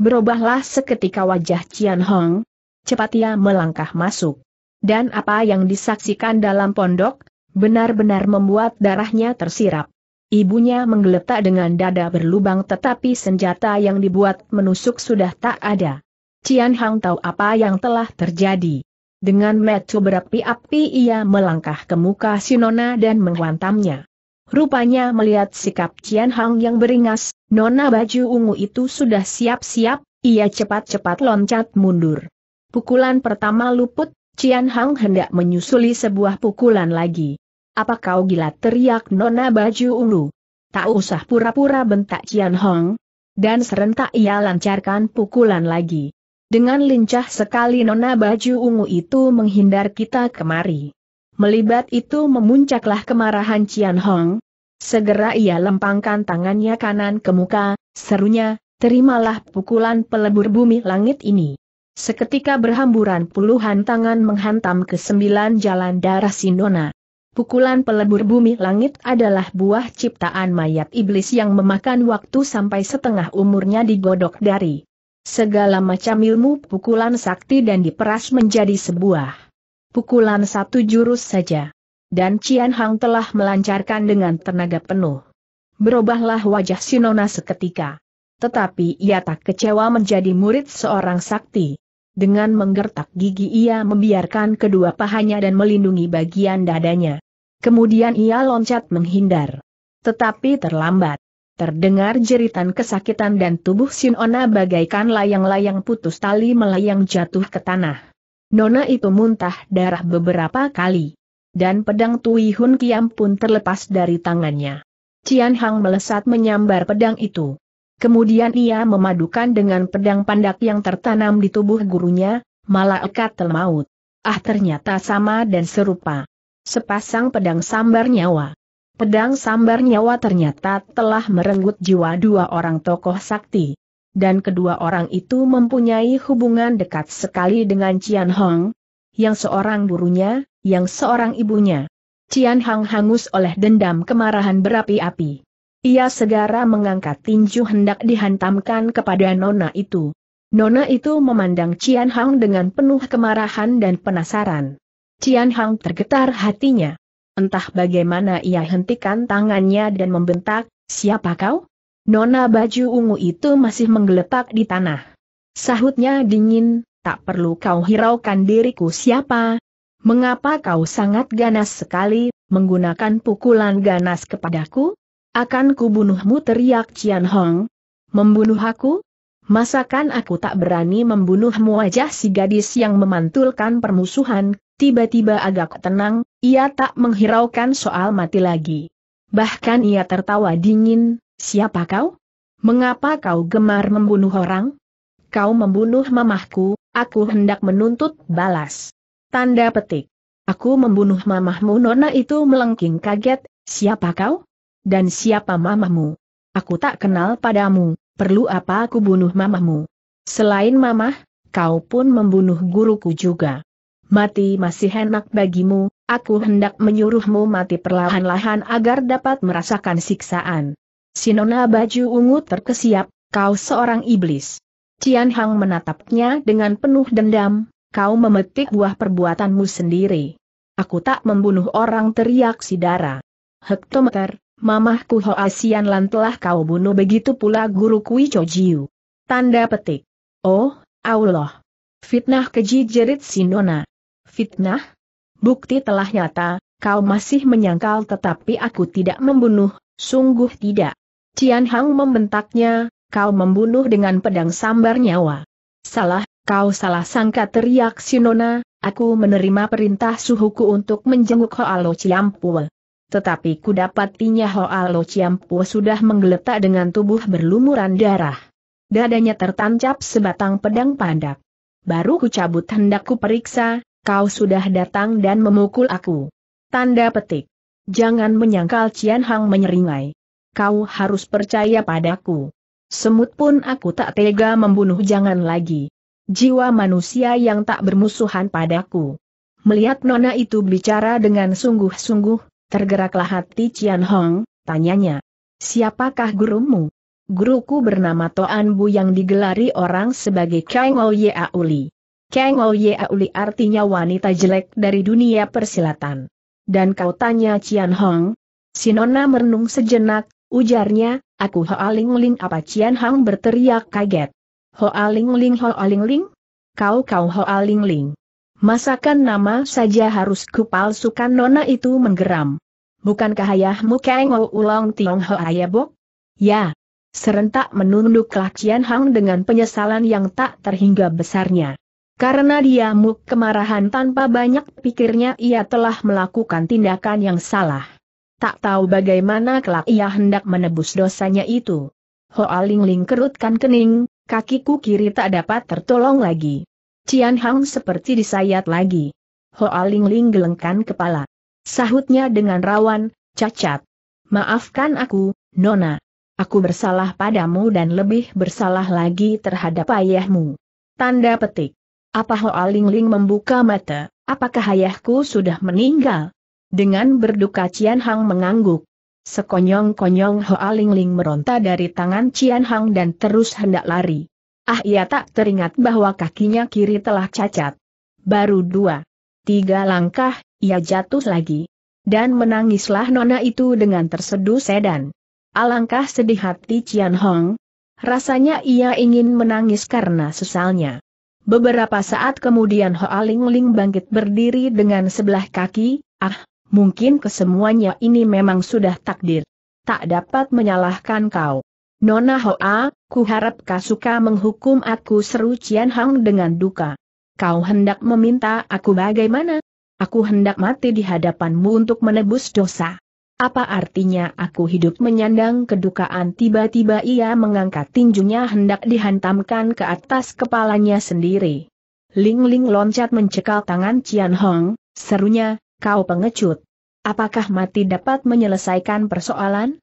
Berubahlah seketika wajah Cian Hong, cepat ia melangkah masuk. Dan apa yang disaksikan dalam pondok, benar-benar membuat darahnya tersirap. Ibunya menggeletak dengan dada berlubang tetapi senjata yang dibuat menusuk sudah tak ada. Cian Hang tahu apa yang telah terjadi. Dengan metu berapi-api ia melangkah ke muka Sinona dan menghantamnya. Rupanya melihat sikap Cian Hang yang beringas, Nona baju ungu itu sudah siap-siap, ia cepat-cepat loncat mundur. Pukulan pertama luput, Cian Hang hendak menyusuli sebuah pukulan lagi. Apa kau gila teriak nona baju ungu? Tak usah pura-pura bentak Cian Hong. Dan serentak ia lancarkan pukulan lagi. Dengan lincah sekali nona baju ungu itu menghindar kita kemari. Melibat itu memuncaklah kemarahan Cian Hong. Segera ia lempangkan tangannya kanan ke muka, serunya, terimalah pukulan pelebur bumi langit ini. Seketika berhamburan puluhan tangan menghantam ke sembilan jalan darah Sindona. Pukulan pelebur bumi langit adalah buah ciptaan mayat iblis yang memakan waktu sampai setengah umurnya digodok dari segala macam ilmu pukulan sakti dan diperas menjadi sebuah pukulan satu jurus saja. Dan Cian Hang telah melancarkan dengan tenaga penuh. Berubahlah wajah Sinona seketika. Tetapi ia tak kecewa menjadi murid seorang sakti. Dengan menggertak gigi ia membiarkan kedua pahanya dan melindungi bagian dadanya. Kemudian ia loncat menghindar. Tetapi terlambat. Terdengar jeritan kesakitan dan tubuh Sinona bagaikan layang-layang putus tali melayang jatuh ke tanah. Nona itu muntah darah beberapa kali. Dan pedang Tui Hun Kiam pun terlepas dari tangannya. Cian Hang melesat menyambar pedang itu. Kemudian ia memadukan dengan pedang pandak yang tertanam di tubuh gurunya, malah ekat Maut. Ah ternyata sama dan serupa. Sepasang pedang sambar nyawa. Pedang sambar nyawa ternyata telah merenggut jiwa dua orang tokoh sakti. Dan kedua orang itu mempunyai hubungan dekat sekali dengan Cian Hong, yang seorang gurunya, yang seorang ibunya. Cian Hong hangus oleh dendam kemarahan berapi-api. Ia segera mengangkat tinju hendak dihantamkan kepada nona itu. Nona itu memandang Cian Hang dengan penuh kemarahan dan penasaran. Cian Hang tergetar hatinya. Entah bagaimana ia hentikan tangannya dan membentak, siapa kau? Nona baju ungu itu masih menggeletak di tanah. Sahutnya dingin, tak perlu kau hiraukan diriku siapa. Mengapa kau sangat ganas sekali, menggunakan pukulan ganas kepadaku? Akan kubunuhmu teriak Cian Hong. Membunuh aku? Masakan aku tak berani membunuhmu wajah si gadis yang memantulkan permusuhan, tiba-tiba agak tenang, ia tak menghiraukan soal mati lagi. Bahkan ia tertawa dingin, siapa kau? Mengapa kau gemar membunuh orang? Kau membunuh mamahku, aku hendak menuntut balas. Tanda petik. Aku membunuh mamahmu Nona itu melengking kaget, siapa kau? Dan siapa mamamu? Aku tak kenal padamu, perlu apa aku bunuh mamamu? Selain mamah, kau pun membunuh guruku juga. Mati masih enak bagimu, aku hendak menyuruhmu mati perlahan-lahan agar dapat merasakan siksaan. Sinona baju ungu terkesiap, kau seorang iblis. Cian Hang menatapnya dengan penuh dendam, kau memetik buah perbuatanmu sendiri. Aku tak membunuh orang teriak si darah. Hektometer, Mamahku Hoasian Lan telah kau bunuh begitu pula guru Kui Jiu. Tanda petik. Oh, Allah. Fitnah keji jerit Sinona. Fitnah? Bukti telah nyata, kau masih menyangkal tetapi aku tidak membunuh, sungguh tidak. Cian Hang membentaknya, kau membunuh dengan pedang sambar nyawa. Salah, kau salah sangka teriak Sinona, aku menerima perintah suhuku untuk menjenguk Lo Ciampul tetapi ku dapatinya Hoa Lo Chiampu sudah menggeletak dengan tubuh berlumuran darah. Dadanya tertancap sebatang pedang pandak. Baru ku cabut hendak ku periksa, kau sudah datang dan memukul aku. Tanda petik. Jangan menyangkal Cian Hang menyeringai. Kau harus percaya padaku. Semut pun aku tak tega membunuh jangan lagi. Jiwa manusia yang tak bermusuhan padaku. Melihat nona itu bicara dengan sungguh-sungguh, Tergeraklah hati Cian Hong, tanyanya. Siapakah gurumu? Guruku bernama Toan Bu yang digelari orang sebagai Kang Oye Auli. Kang Oye Auli artinya wanita jelek dari dunia persilatan. Dan kau tanya Cian Hong? Sinona merenung sejenak, ujarnya, aku Ling. apa Cian Hong berteriak kaget. Ling, Hoaling Ling, Kau kau Ling. Masakan nama saja harus kupalsukan nona itu menggeram. Bukankah ayahmu ulang Ulong Ho Ayabok? Ya. Serentak menunduk Lakian Hang dengan penyesalan yang tak terhingga besarnya. Karena dia muk kemarahan tanpa banyak pikirnya ia telah melakukan tindakan yang salah. Tak tahu bagaimana kelak ia hendak menebus dosanya itu. Hoa Ling kerutkan kening, kakiku kiri tak dapat tertolong lagi. Cian Hang seperti disayat lagi. Hoa Ling Ling gelengkan kepala. Sahutnya dengan rawan, cacat. Maafkan aku, Nona. Aku bersalah padamu dan lebih bersalah lagi terhadap ayahmu. Tanda petik. Apa Hoa Ling Ling membuka mata, apakah ayahku sudah meninggal? Dengan berduka Cian Hang mengangguk. Sekonyong-konyong Hoa Ling Ling meronta dari tangan Cian Hang dan terus hendak lari. Ah ia tak teringat bahwa kakinya kiri telah cacat. Baru dua, tiga langkah, ia jatuh lagi. Dan menangislah nona itu dengan terseduh sedan. Alangkah sedih hati Cian Hong. Rasanya ia ingin menangis karena sesalnya. Beberapa saat kemudian Hoa Ling Ling bangkit berdiri dengan sebelah kaki, ah, mungkin kesemuanya ini memang sudah takdir. Tak dapat menyalahkan kau. Nona Hoa, ku harap kau suka menghukum aku seru Cian Hang dengan duka. Kau hendak meminta aku bagaimana? Aku hendak mati di hadapanmu untuk menebus dosa. Apa artinya aku hidup menyandang kedukaan tiba-tiba ia mengangkat tinjunya hendak dihantamkan ke atas kepalanya sendiri. Ling Ling loncat mencekal tangan Cian Hong, serunya, kau pengecut. Apakah mati dapat menyelesaikan persoalan?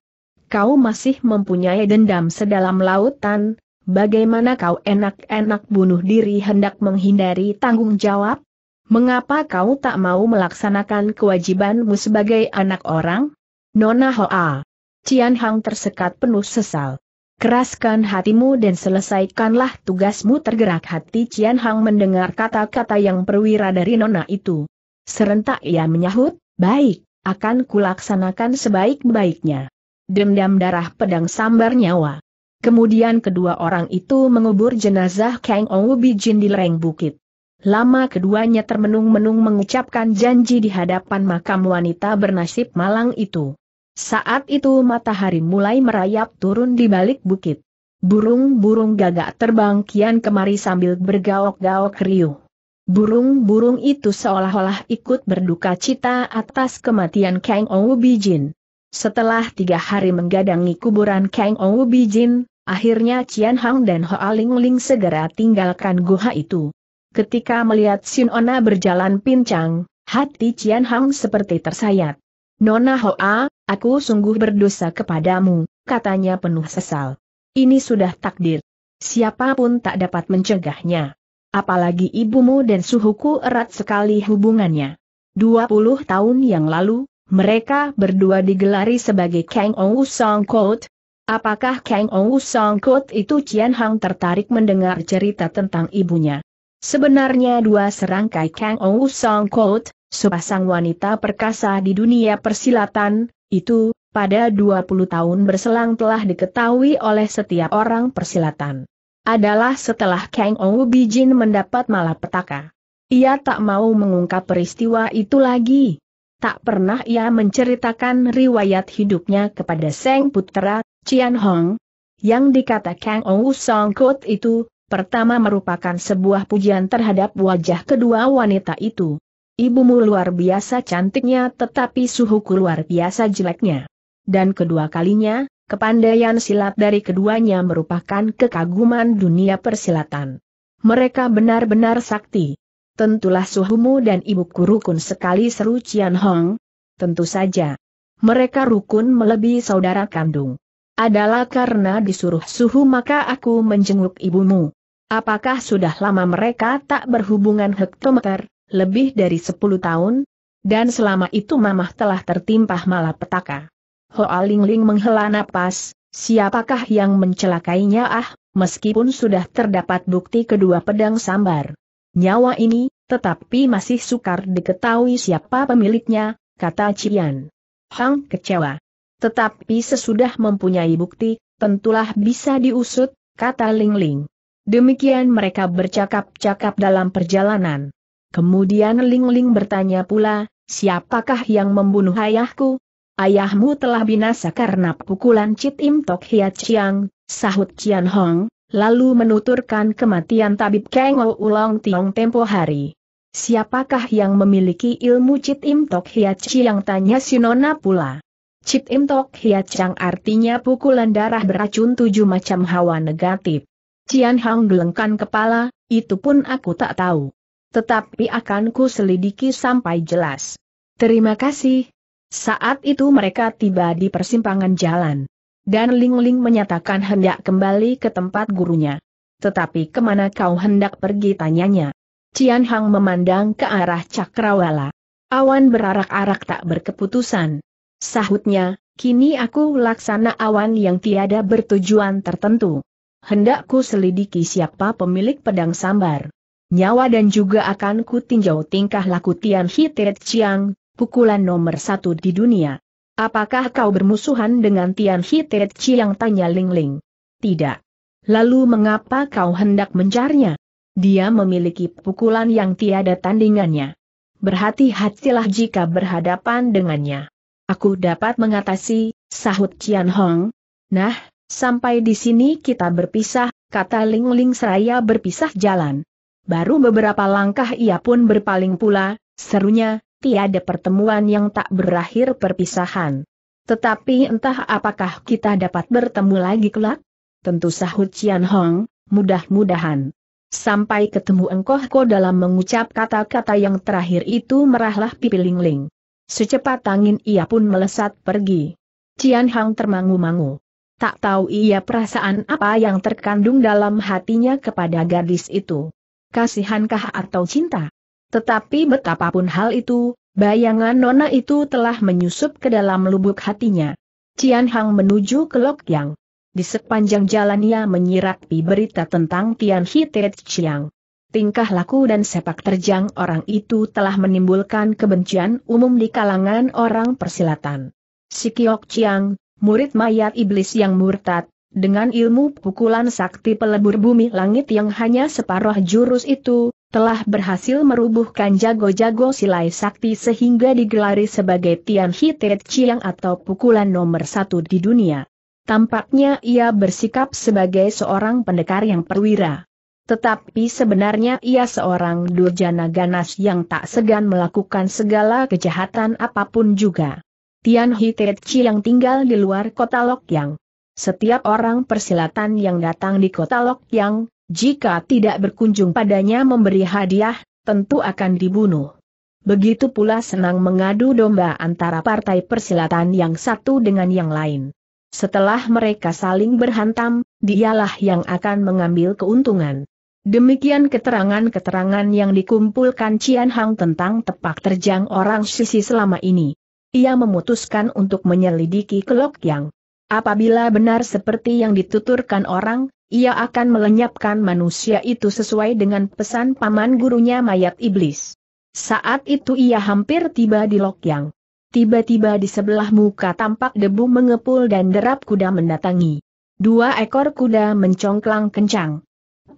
kau masih mempunyai dendam sedalam lautan, bagaimana kau enak-enak bunuh diri hendak menghindari tanggung jawab? Mengapa kau tak mau melaksanakan kewajibanmu sebagai anak orang? Nona Hoa. Cian Hang tersekat penuh sesal. Keraskan hatimu dan selesaikanlah tugasmu tergerak hati Cian Hang mendengar kata-kata yang perwira dari Nona itu. Serentak ia menyahut, baik, akan kulaksanakan sebaik-baiknya. Dendam darah pedang sambar nyawa. Kemudian kedua orang itu mengubur jenazah Kang Ubi Jin di lereng bukit. Lama keduanya termenung-menung mengucapkan janji di hadapan makam wanita bernasib malang itu. Saat itu matahari mulai merayap turun di balik bukit. Burung-burung gagak terbang kian kemari sambil bergaok-gaok riuh. Burung-burung itu seolah-olah ikut berduka cita atas kematian Kang Ubi Jin. Setelah tiga hari menggadangi kuburan Kang Ou Bijin, akhirnya Cian Hang dan Hoa Ling Ling segera tinggalkan guha itu. Ketika melihat Xin Ona berjalan pincang, hati Cian Hang seperti tersayat. Nona Hoa, aku sungguh berdosa kepadamu, katanya penuh sesal. Ini sudah takdir. Siapapun tak dapat mencegahnya. Apalagi ibumu dan suhuku erat sekali hubungannya. 20 tahun yang lalu, mereka berdua digelari sebagai Kang Ou Song Kot. Apakah Kang Ou Song Kot itu Cian Hang tertarik mendengar cerita tentang ibunya? Sebenarnya dua serangkai Kang Ou Song Kot, sepasang wanita perkasa di dunia persilatan, itu, pada 20 tahun berselang telah diketahui oleh setiap orang persilatan. Adalah setelah Kang Ou Bijin mendapat malapetaka. Ia tak mau mengungkap peristiwa itu lagi, Tak pernah ia menceritakan riwayat hidupnya kepada Seng Putera, Cian Hong. Yang dikatakan Ou Song Kut itu, pertama merupakan sebuah pujian terhadap wajah kedua wanita itu. Ibumu luar biasa cantiknya tetapi suhuku luar biasa jeleknya. Dan kedua kalinya, kepandaian silat dari keduanya merupakan kekaguman dunia persilatan. Mereka benar-benar sakti. Tentulah suhumu dan ibuku rukun sekali seru Cian Hong. Tentu saja. Mereka rukun melebihi saudara kandung. Adalah karena disuruh suhu maka aku menjenguk ibumu. Apakah sudah lama mereka tak berhubungan hektometer, lebih dari 10 tahun? Dan selama itu mamah telah tertimpa malapetaka. Hoa Lingling menghela napas, siapakah yang mencelakainya ah, meskipun sudah terdapat bukti kedua pedang sambar nyawa ini, tetapi masih sukar diketahui siapa pemiliknya, kata Cian. Hang kecewa. Tetapi sesudah mempunyai bukti, tentulah bisa diusut, kata Ling Ling. Demikian mereka bercakap-cakap dalam perjalanan. Kemudian Ling Ling bertanya pula, siapakah yang membunuh ayahku? Ayahmu telah binasa karena pukulan Cit Im Tok Hiat Chiang, sahut Cian Hong, lalu menuturkan kematian tabib Kengo Ulong Tiong tempo hari. Siapakah yang memiliki ilmu Cit Im Tok Hiachi yang tanya Sinona pula? Cit Im Tok Chiang artinya pukulan darah beracun tujuh macam hawa negatif. Cian Hang gelengkan kepala, itu pun aku tak tahu. Tetapi akan ku selidiki sampai jelas. Terima kasih. Saat itu mereka tiba di persimpangan jalan. Dan Ling Ling menyatakan hendak kembali ke tempat gurunya. Tetapi kemana kau hendak pergi tanyanya? Cian Hang memandang ke arah Cakrawala. Awan berarak-arak tak berkeputusan. Sahutnya, kini aku laksana awan yang tiada bertujuan tertentu. Hendakku selidiki siapa pemilik pedang sambar. Nyawa dan juga akan ku tinjau tingkah laku Tian Hitet Chiang, pukulan nomor satu di dunia. Apakah kau bermusuhan dengan Tian Hitechi yang tanya Ling Ling? Tidak. Lalu mengapa kau hendak mencarinya? Dia memiliki pukulan yang tiada tandingannya. Berhati-hatilah jika berhadapan dengannya. Aku dapat mengatasi, sahut Qian Hong. Nah, sampai di sini kita berpisah, kata Ling Ling seraya berpisah jalan. Baru beberapa langkah ia pun berpaling pula, serunya, tiada pertemuan yang tak berakhir perpisahan. Tetapi entah apakah kita dapat bertemu lagi kelak? Tentu sahut Cian Hong, mudah-mudahan. Sampai ketemu engkau, ko dalam mengucap kata-kata yang terakhir itu merahlah pipi Ling Ling. Secepat angin ia pun melesat pergi. Cian Hong termangu-mangu. Tak tahu ia perasaan apa yang terkandung dalam hatinya kepada gadis itu. Kasihankah atau cinta? Tetapi betapapun hal itu, bayangan Nona itu telah menyusup ke dalam lubuk hatinya. Cian Hang menuju ke Lok Yang. Di sepanjang jalan ia menyirapi berita tentang Tian Hitet Chiang. Tingkah laku dan sepak terjang orang itu telah menimbulkan kebencian umum di kalangan orang persilatan. Si Kiok Chiang, murid mayat iblis yang murtad, dengan ilmu pukulan sakti pelebur bumi langit yang hanya separuh jurus itu, telah berhasil merubuhkan jago-jago silai sakti sehingga digelari sebagai Tian Hitet Chiang atau pukulan nomor satu di dunia. Tampaknya ia bersikap sebagai seorang pendekar yang perwira. Tetapi sebenarnya ia seorang durjana ganas yang tak segan melakukan segala kejahatan apapun juga. Tian Hitet Chiang tinggal di luar kota Lokyang. Setiap orang persilatan yang datang di kota Lok Yang, jika tidak berkunjung padanya memberi hadiah, tentu akan dibunuh. Begitu pula senang mengadu domba antara partai persilatan yang satu dengan yang lain. Setelah mereka saling berhantam, dialah yang akan mengambil keuntungan. Demikian keterangan-keterangan yang dikumpulkan Cian Hang tentang tepak terjang orang sisi selama ini. Ia memutuskan untuk menyelidiki Kelok Yang. Apabila benar seperti yang dituturkan orang, ia akan melenyapkan manusia itu sesuai dengan pesan paman gurunya mayat iblis. Saat itu ia hampir tiba di Lokyang. Tiba-tiba di sebelah muka tampak debu mengepul dan derap kuda mendatangi. Dua ekor kuda mencongklang kencang.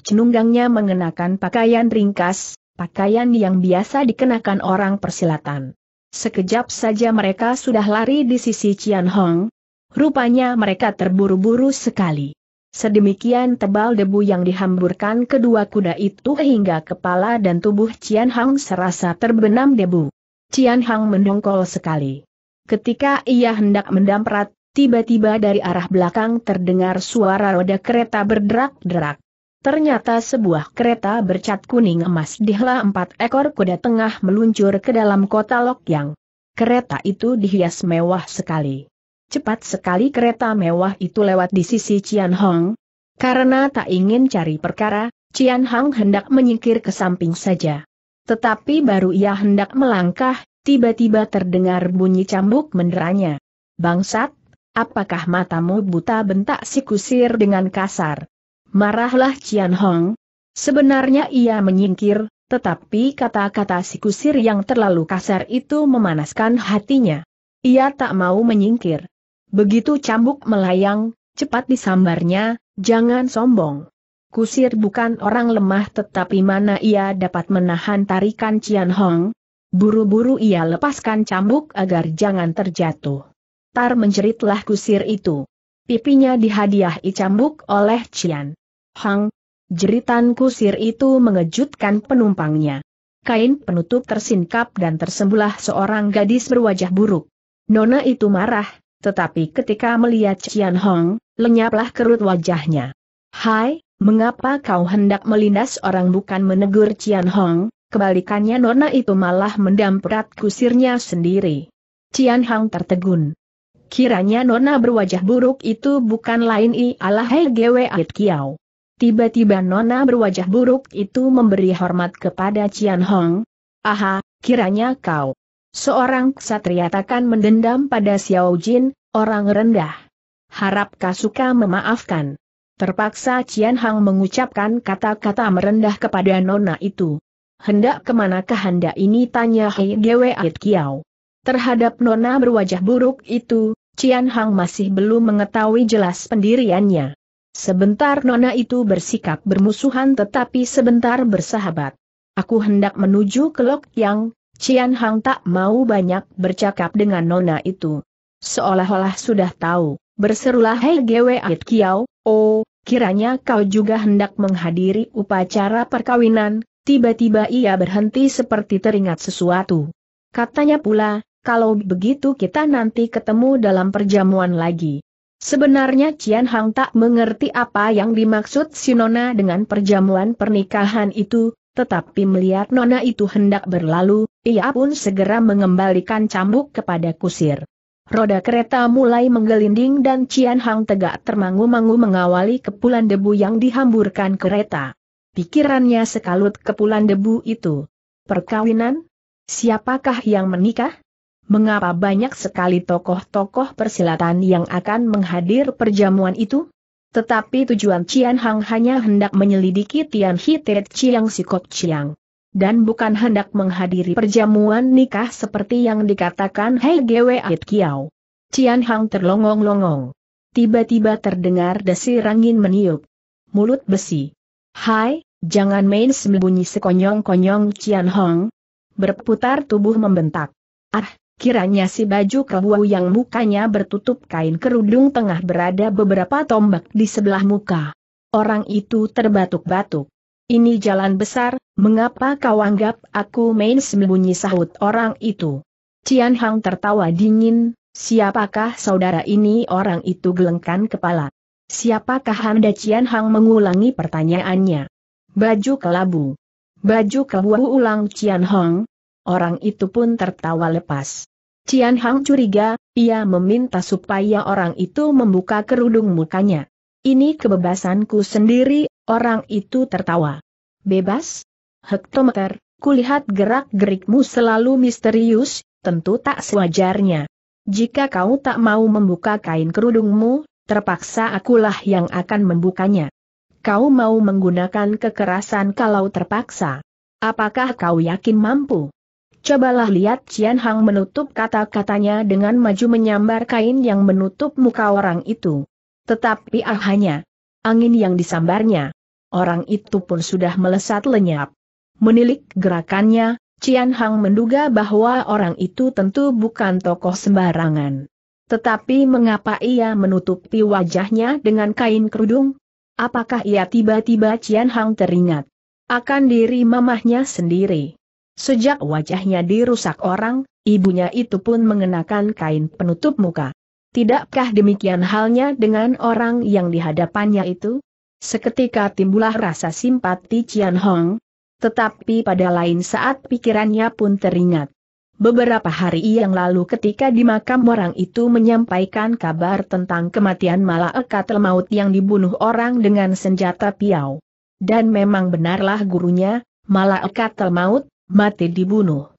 Cenunggangnya mengenakan pakaian ringkas, pakaian yang biasa dikenakan orang persilatan. Sekejap saja mereka sudah lari di sisi Cian Hong, Rupanya mereka terburu-buru sekali. Sedemikian tebal debu yang dihamburkan kedua kuda itu hingga kepala dan tubuh Cian Hang serasa terbenam debu. Cian Hang mendongkol sekali. Ketika ia hendak mendamprat, tiba-tiba dari arah belakang terdengar suara roda kereta berderak-derak. Ternyata sebuah kereta bercat kuning emas dihela empat ekor kuda tengah meluncur ke dalam kota Lok Yang. Kereta itu dihias mewah sekali. Cepat sekali kereta mewah itu lewat di sisi Cian Hong. Karena tak ingin cari perkara, Cian Hong hendak menyingkir ke samping saja. Tetapi baru ia hendak melangkah, tiba-tiba terdengar bunyi cambuk menderanya. Bangsat, apakah matamu buta bentak si kusir dengan kasar? Marahlah Cian Hong. Sebenarnya ia menyingkir, tetapi kata-kata si kusir yang terlalu kasar itu memanaskan hatinya. Ia tak mau menyingkir. Begitu cambuk melayang, cepat disambarnya, jangan sombong. Kusir bukan orang lemah tetapi mana ia dapat menahan tarikan Cian Hong. Buru-buru ia lepaskan cambuk agar jangan terjatuh. Tar menjeritlah kusir itu. Pipinya dihadiahi cambuk oleh Cian Hong. Jeritan kusir itu mengejutkan penumpangnya. Kain penutup tersingkap dan tersembulah seorang gadis berwajah buruk. Nona itu marah, tetapi ketika melihat Cian Hong, lenyaplah kerut wajahnya. Hai, mengapa kau hendak melindas orang bukan menegur Cian Hong? Kebalikannya nona itu malah mendamprat kusirnya sendiri. Cian Hong tertegun. Kiranya nona berwajah buruk itu bukan lain ialah Hegwe Ait Kiao. Tiba-tiba nona berwajah buruk itu memberi hormat kepada Cian Hong. Aha, kiranya kau. Seorang ksatria takkan mendendam pada Xiao Jin, orang rendah. Harap Kasuka memaafkan. Terpaksa Cian Hang mengucapkan kata-kata merendah kepada nona itu. Hendak kemanakah anda ini tanya Hei Gwe Ait Kiao. Terhadap nona berwajah buruk itu, Cian Hang masih belum mengetahui jelas pendiriannya. Sebentar Nona itu bersikap bermusuhan tetapi sebentar bersahabat. Aku hendak menuju ke Lok Yang, Cian Hang tak mau banyak bercakap dengan nona itu. Seolah-olah sudah tahu, berserulah Hei Gwe Ait Kiao, oh, kiranya kau juga hendak menghadiri upacara perkawinan, tiba-tiba ia berhenti seperti teringat sesuatu. Katanya pula, kalau begitu kita nanti ketemu dalam perjamuan lagi. Sebenarnya Cian Hang tak mengerti apa yang dimaksud si Nona dengan perjamuan pernikahan itu, tetapi melihat Nona itu hendak berlalu, ia pun segera mengembalikan cambuk kepada kusir. Roda kereta mulai menggelinding dan Cian Hang tegak termangu-mangu mengawali kepulan debu yang dihamburkan kereta. Pikirannya sekalut kepulan debu itu. Perkawinan? Siapakah yang menikah? Mengapa banyak sekali tokoh-tokoh persilatan yang akan menghadir perjamuan itu? Tetapi tujuan Cian Hang hanya hendak menyelidiki Tian Tiet Chiang Sikok Chiang dan bukan hendak menghadiri perjamuan nikah seperti yang dikatakan Hei Gwe Ait Kiao. Cian Hang terlongong-longong. Tiba-tiba terdengar desir angin meniup. Mulut besi. Hai, jangan main sembunyi sekonyong-konyong Cian Hong. Berputar tubuh membentak. Ah, Kiranya si baju kerbau yang mukanya bertutup kain kerudung tengah berada beberapa tombak di sebelah muka. Orang itu terbatuk-batuk. Ini jalan besar, mengapa kau anggap aku main sembunyi sahut orang itu? Cian Hang tertawa dingin, siapakah saudara ini orang itu gelengkan kepala. Siapakah Anda Cian Hang mengulangi pertanyaannya? Baju kelabu. Baju kelabu ulang Cian Hang. Orang itu pun tertawa lepas. Cian Hang curiga, ia meminta supaya orang itu membuka kerudung mukanya. Ini kebebasanku sendiri, Orang itu tertawa. Bebas? Hektometer, kulihat gerak-gerikmu selalu misterius, tentu tak sewajarnya. Jika kau tak mau membuka kain kerudungmu, terpaksa akulah yang akan membukanya. Kau mau menggunakan kekerasan kalau terpaksa. Apakah kau yakin mampu? Cobalah lihat Cian Hang menutup kata-katanya dengan maju menyambar kain yang menutup muka orang itu. Tetapi ahanya, angin yang disambarnya orang itu pun sudah melesat lenyap. Menilik gerakannya, Cian Hang menduga bahwa orang itu tentu bukan tokoh sembarangan. Tetapi mengapa ia menutupi wajahnya dengan kain kerudung? Apakah ia tiba-tiba Cian Hang teringat akan diri mamahnya sendiri? Sejak wajahnya dirusak orang, ibunya itu pun mengenakan kain penutup muka. Tidakkah demikian halnya dengan orang yang dihadapannya itu? Seketika timbulah rasa simpati Cian Hong, tetapi pada lain saat pikirannya pun teringat. Beberapa hari yang lalu ketika di makam orang itu menyampaikan kabar tentang kematian Ekatel maut yang dibunuh orang dengan senjata piau. Dan memang benarlah gurunya, Ekatel maut, mati dibunuh.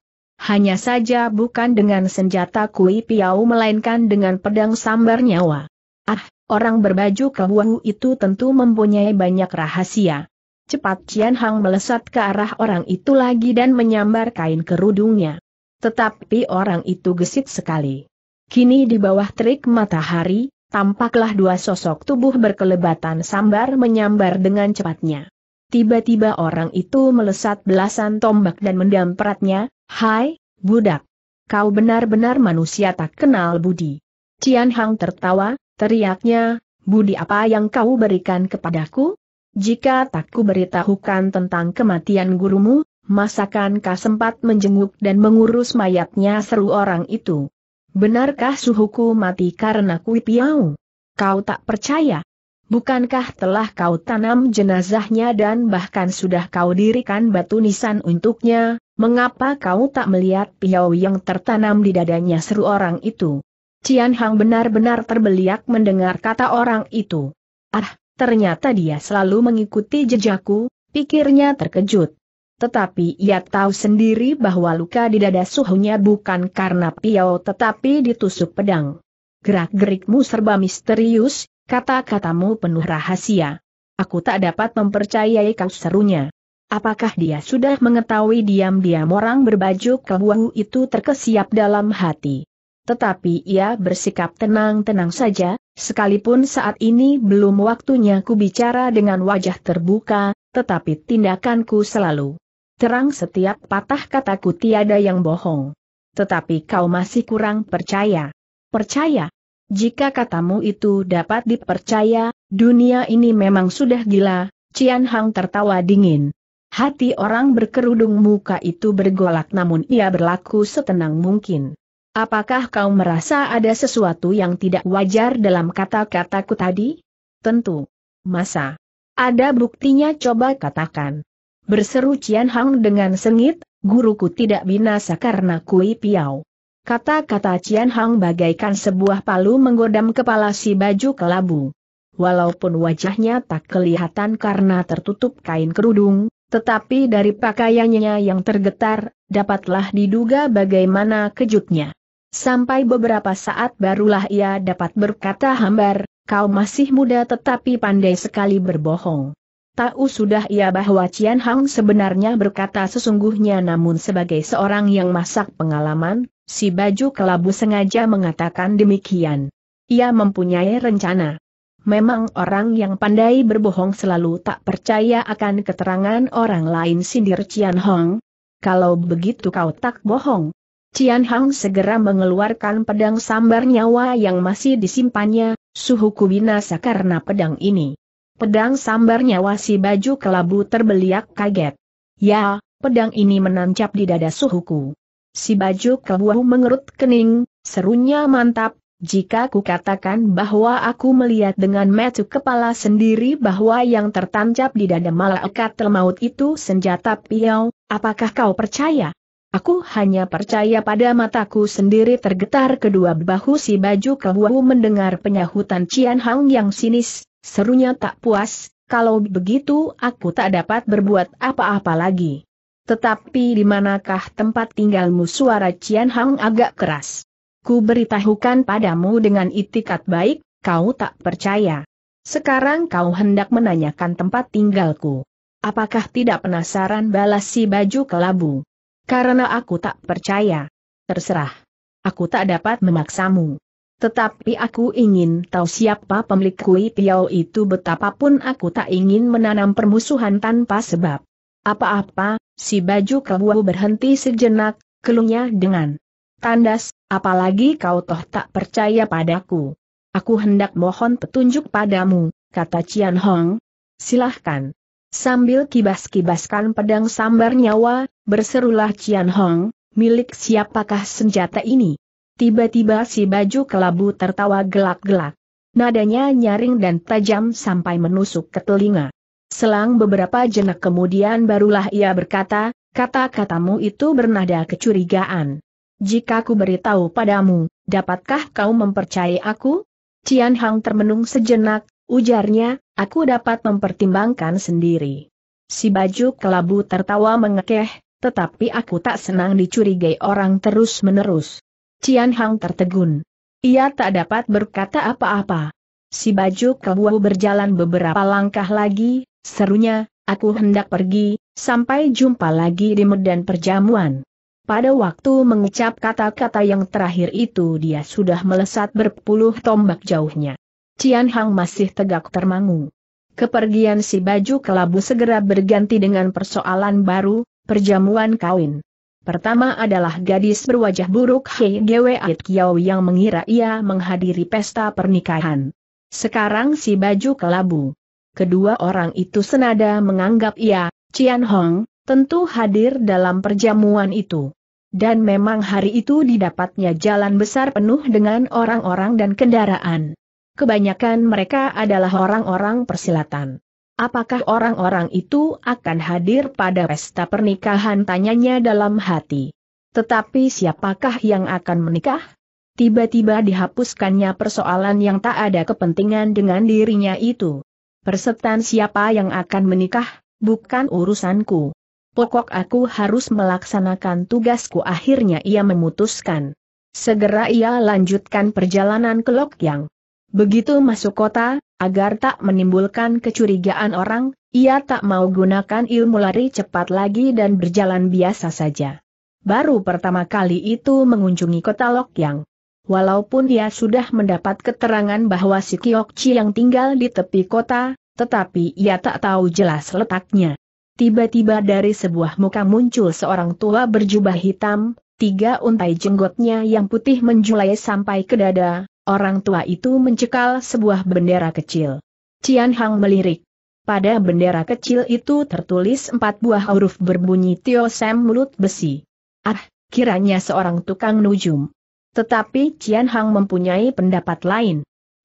Hanya saja bukan dengan senjata kui piau melainkan dengan pedang sambar nyawa. Ah, Orang berbaju kebuahu itu tentu mempunyai banyak rahasia. Cepat Cian Hang melesat ke arah orang itu lagi dan menyambar kain kerudungnya. Tetapi orang itu gesit sekali. Kini di bawah terik matahari, tampaklah dua sosok tubuh berkelebatan sambar menyambar dengan cepatnya. Tiba-tiba orang itu melesat belasan tombak dan mendampratnya, Hai, budak! Kau benar-benar manusia tak kenal budi. Cian Hang tertawa, Teriaknya, Budi apa yang kau berikan kepadaku? Jika tak ku beritahukan tentang kematian gurumu, masakan kau sempat menjenguk dan mengurus mayatnya seru orang itu? Benarkah suhuku mati karena kui piau? Kau tak percaya? Bukankah telah kau tanam jenazahnya dan bahkan sudah kau dirikan batu nisan untuknya, mengapa kau tak melihat piau yang tertanam di dadanya seru orang itu? Cian Hang benar-benar terbeliak mendengar kata orang itu. Ah, ternyata dia selalu mengikuti jejakku, pikirnya terkejut. Tetapi ia tahu sendiri bahwa luka di dada suhunya bukan karena piau tetapi ditusuk pedang. Gerak-gerikmu serba misterius, kata-katamu penuh rahasia. Aku tak dapat mempercayai kau serunya. Apakah dia sudah mengetahui diam-diam orang berbaju kebuahu itu terkesiap dalam hati? Tetapi ia bersikap tenang-tenang saja, sekalipun saat ini belum waktunya ku bicara dengan wajah terbuka, tetapi tindakanku selalu terang setiap patah kataku tiada yang bohong. Tetapi kau masih kurang percaya. Percaya? Jika katamu itu dapat dipercaya, dunia ini memang sudah gila, Cian Hang tertawa dingin. Hati orang berkerudung muka itu bergolak namun ia berlaku setenang mungkin. Apakah kau merasa ada sesuatu yang tidak wajar dalam kata-kataku tadi? Tentu. Masa? Ada buktinya coba katakan. Berseru Cian Hang dengan sengit, guruku tidak binasa karena kui piau. Kata-kata Cian Hang bagaikan sebuah palu menggodam kepala si baju kelabu. Walaupun wajahnya tak kelihatan karena tertutup kain kerudung, tetapi dari pakaiannya yang tergetar, dapatlah diduga bagaimana kejutnya. Sampai beberapa saat barulah ia dapat berkata hambar, kau masih muda tetapi pandai sekali berbohong. Tahu sudah ia bahwa Cian Hang sebenarnya berkata sesungguhnya namun sebagai seorang yang masak pengalaman, si baju kelabu sengaja mengatakan demikian. Ia mempunyai rencana. Memang orang yang pandai berbohong selalu tak percaya akan keterangan orang lain sindir Cian Hong. Kalau begitu kau tak bohong, Cian Hang segera mengeluarkan pedang sambar nyawa yang masih disimpannya, suhuku binasa karena pedang ini. Pedang sambar nyawa si baju kelabu terbeliak kaget. Ya, pedang ini menancap di dada suhuku. Si baju kelabu mengerut kening, serunya mantap, jika ku katakan bahwa aku melihat dengan metu kepala sendiri bahwa yang tertancap di dada malaikat telmaut itu senjata piau, apakah kau percaya? Aku hanya percaya pada mataku sendiri tergetar kedua bahu si baju kehuau mendengar penyahutan Cian Hang yang sinis, serunya tak puas, kalau begitu aku tak dapat berbuat apa-apa lagi. Tetapi di manakah tempat tinggalmu suara Cian Hang agak keras. Ku beritahukan padamu dengan itikat baik, kau tak percaya. Sekarang kau hendak menanyakan tempat tinggalku. Apakah tidak penasaran balas si baju kelabu? Karena aku tak percaya. Terserah. Aku tak dapat memaksamu. Tetapi aku ingin tahu siapa pemilik kui piau itu betapapun aku tak ingin menanam permusuhan tanpa sebab. Apa-apa, si baju kau berhenti sejenak, kelungnya dengan tandas, apalagi kau toh tak percaya padaku. Aku hendak mohon petunjuk padamu, kata Cian Hong. Silahkan. Sambil kibas-kibaskan pedang sambar nyawa, berserulah Cian Hong, milik siapakah senjata ini? Tiba-tiba si baju kelabu tertawa gelak-gelak. Nadanya nyaring dan tajam sampai menusuk ke telinga. Selang beberapa jenak kemudian barulah ia berkata, kata-katamu itu bernada kecurigaan. Jika ku beritahu padamu, dapatkah kau mempercayai aku? Cian Hang termenung sejenak, Ujarnya, aku dapat mempertimbangkan sendiri. Si baju kelabu tertawa mengekeh, tetapi aku tak senang dicurigai orang terus-menerus. Cian Hang tertegun. Ia tak dapat berkata apa-apa. Si baju kelabu berjalan beberapa langkah lagi, serunya, aku hendak pergi, sampai jumpa lagi di medan perjamuan. Pada waktu mengucap kata-kata yang terakhir itu dia sudah melesat berpuluh tombak jauhnya. Cian Hang masih tegak termangu. Kepergian si baju kelabu segera berganti dengan persoalan baru, perjamuan kawin. Pertama adalah gadis berwajah buruk Hei Gwe Ait Kiao yang mengira ia menghadiri pesta pernikahan. Sekarang si baju kelabu. Kedua orang itu senada menganggap ia, Cian Hong, tentu hadir dalam perjamuan itu. Dan memang hari itu didapatnya jalan besar penuh dengan orang-orang dan kendaraan. Kebanyakan mereka adalah orang-orang persilatan. Apakah orang-orang itu akan hadir pada pesta pernikahan tanyanya dalam hati. Tetapi siapakah yang akan menikah? Tiba-tiba dihapuskannya persoalan yang tak ada kepentingan dengan dirinya itu. Persetan siapa yang akan menikah, bukan urusanku. Pokok aku harus melaksanakan tugasku akhirnya ia memutuskan. Segera ia lanjutkan perjalanan ke Lok Yang. Begitu masuk kota, agar tak menimbulkan kecurigaan orang, ia tak mau gunakan ilmu lari cepat lagi dan berjalan biasa saja. Baru pertama kali itu mengunjungi kota Lokyang. Walaupun ia sudah mendapat keterangan bahwa si Chi yang tinggal di tepi kota, tetapi ia tak tahu jelas letaknya. Tiba-tiba dari sebuah muka muncul seorang tua berjubah hitam, tiga untai jenggotnya yang putih menjulai sampai ke dada, Orang tua itu mencekal sebuah bendera kecil. Cian Hang melirik. Pada bendera kecil itu tertulis empat buah huruf berbunyi Tio Sam mulut besi. Ah, kiranya seorang tukang nujum. Tetapi Cian Hang mempunyai pendapat lain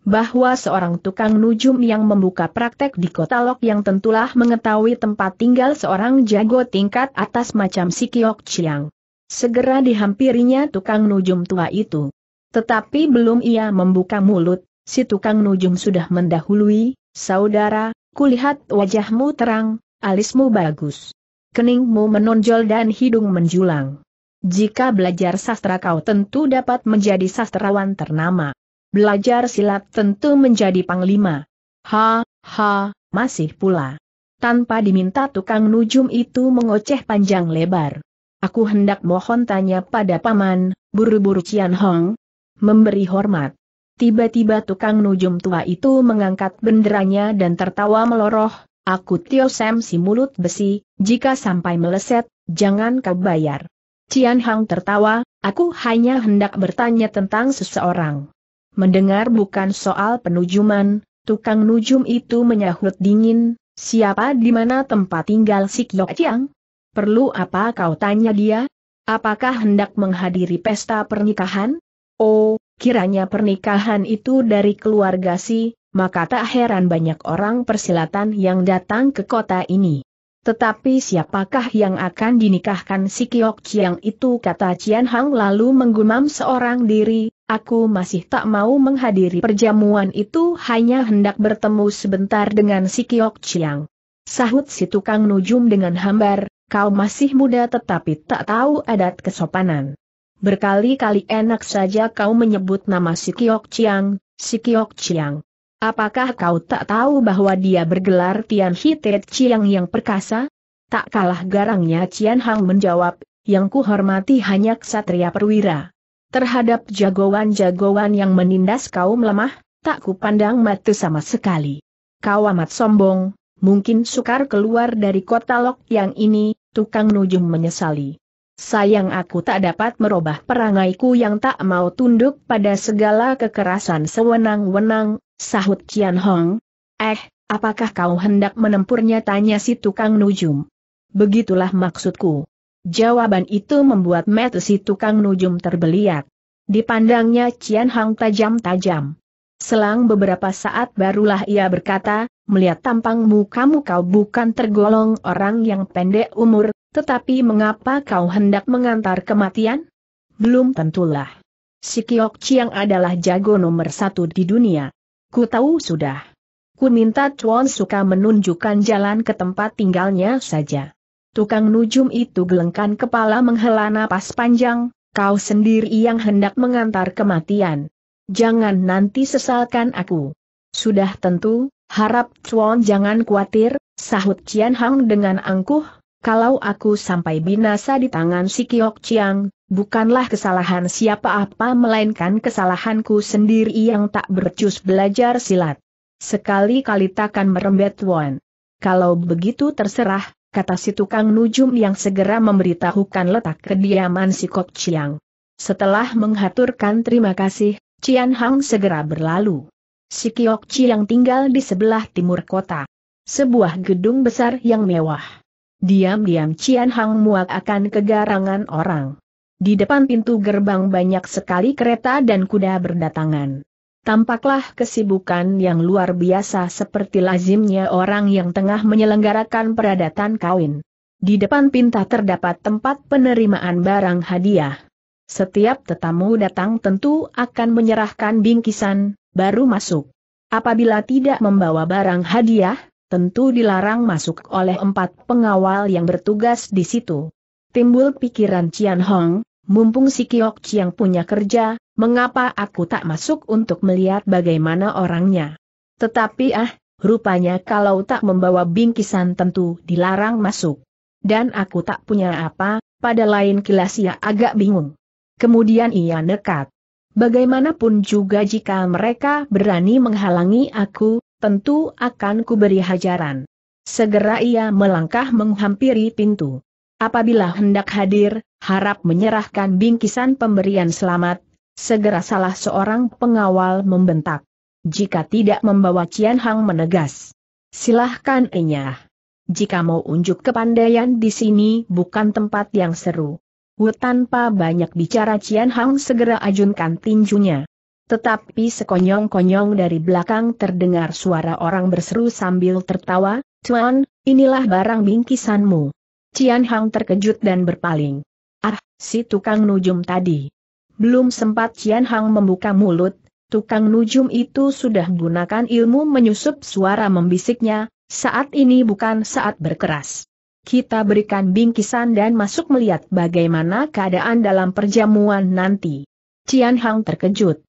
bahwa seorang tukang nujum yang membuka praktek di kota Lok yang tentulah mengetahui tempat tinggal seorang jago tingkat atas macam si Kiok Chiang. Segera dihampirinya tukang nujum tua itu. Tetapi belum ia membuka mulut, si tukang nujum sudah mendahului, saudara, kulihat wajahmu terang, alismu bagus. Keningmu menonjol dan hidung menjulang. Jika belajar sastra kau tentu dapat menjadi sastrawan ternama. Belajar silat tentu menjadi panglima. Ha, ha, masih pula. Tanpa diminta tukang nujum itu mengoceh panjang lebar. Aku hendak mohon tanya pada paman, buru-buru Cian Hong, memberi hormat. Tiba-tiba tukang nujum tua itu mengangkat benderanya dan tertawa meloroh, aku Tio Sam si mulut besi, jika sampai meleset, jangan kau bayar. Cian Hang tertawa, aku hanya hendak bertanya tentang seseorang. Mendengar bukan soal penujuman, tukang nujum itu menyahut dingin, siapa di mana tempat tinggal si Kyo Chiang? Perlu apa kau tanya dia? Apakah hendak menghadiri pesta pernikahan? Oh, kiranya pernikahan itu dari keluarga si, maka tak heran banyak orang persilatan yang datang ke kota ini. Tetapi siapakah yang akan dinikahkan si Kiok Chiang itu kata Cian Hang lalu menggumam seorang diri, aku masih tak mau menghadiri perjamuan itu hanya hendak bertemu sebentar dengan si Kiok Chiang. Sahut si tukang nujum dengan hambar, kau masih muda tetapi tak tahu adat kesopanan berkali-kali enak saja kau menyebut nama si Kiok Chiang, si Kiok Chiang. Apakah kau tak tahu bahwa dia bergelar Tian Hitet Chiang yang perkasa? Tak kalah garangnya Cian Hang menjawab, yang kuhormati hanya ksatria perwira. Terhadap jagoan-jagoan yang menindas kaum lemah, tak kupandang mata sama sekali. Kau amat sombong, mungkin sukar keluar dari kota Lok yang ini, tukang nujum menyesali. Sayang aku tak dapat merubah perangaiku yang tak mau tunduk pada segala kekerasan sewenang-wenang, sahut Kian Hong. Eh, apakah kau hendak menempurnya tanya si tukang nujum? Begitulah maksudku. Jawaban itu membuat mata si tukang nujum terbeliak. Dipandangnya Cian Hong tajam-tajam. Selang beberapa saat barulah ia berkata, melihat tampangmu kamu kau bukan tergolong orang yang pendek umur, tetapi mengapa kau hendak mengantar kematian? Belum tentulah. Si Kiok Chiang adalah jago nomor satu di dunia. Ku tahu sudah. Ku minta Chuan suka menunjukkan jalan ke tempat tinggalnya saja. Tukang nujum itu gelengkan kepala menghela napas panjang, kau sendiri yang hendak mengantar kematian. Jangan nanti sesalkan aku. Sudah tentu, harap Chuan jangan khawatir, sahut Cian Hang dengan angkuh, kalau aku sampai binasa di tangan si Kiok Chiang, bukanlah kesalahan siapa apa melainkan kesalahanku sendiri yang tak bercus belajar silat. Sekali-kali takkan merembet wan. Kalau begitu terserah, kata si tukang nujum yang segera memberitahukan letak kediaman si Kok Chiang. Setelah menghaturkan terima kasih, Cian Hang segera berlalu. Si Kiok Chiang tinggal di sebelah timur kota. Sebuah gedung besar yang mewah. Diam-diam Cian Hang muak akan kegarangan orang. Di depan pintu gerbang banyak sekali kereta dan kuda berdatangan. Tampaklah kesibukan yang luar biasa seperti lazimnya orang yang tengah menyelenggarakan peradatan kawin. Di depan pintu terdapat tempat penerimaan barang hadiah. Setiap tetamu datang tentu akan menyerahkan bingkisan, baru masuk. Apabila tidak membawa barang hadiah, tentu dilarang masuk oleh empat pengawal yang bertugas di situ. Timbul pikiran Cian Hong, mumpung si Kiok Chiang punya kerja, mengapa aku tak masuk untuk melihat bagaimana orangnya. Tetapi ah, rupanya kalau tak membawa bingkisan tentu dilarang masuk. Dan aku tak punya apa, pada lain kilas ia agak bingung. Kemudian ia nekat. Bagaimanapun juga jika mereka berani menghalangi aku, tentu akan kuberi hajaran. Segera ia melangkah menghampiri pintu. Apabila hendak hadir, harap menyerahkan bingkisan pemberian selamat, segera salah seorang pengawal membentak. Jika tidak membawa Cian Hang menegas, silahkan enyah. Jika mau unjuk kepandaian di sini bukan tempat yang seru. Wu tanpa banyak bicara Cian Hang segera ajunkan tinjunya. Tetapi sekonyong-konyong dari belakang terdengar suara orang berseru sambil tertawa, Tuan, inilah barang bingkisanmu. Cian Hang terkejut dan berpaling. Ah, si tukang nujum tadi. Belum sempat Cian Hang membuka mulut, tukang nujum itu sudah gunakan ilmu menyusup suara membisiknya, saat ini bukan saat berkeras. Kita berikan bingkisan dan masuk melihat bagaimana keadaan dalam perjamuan nanti. Cian Hang terkejut.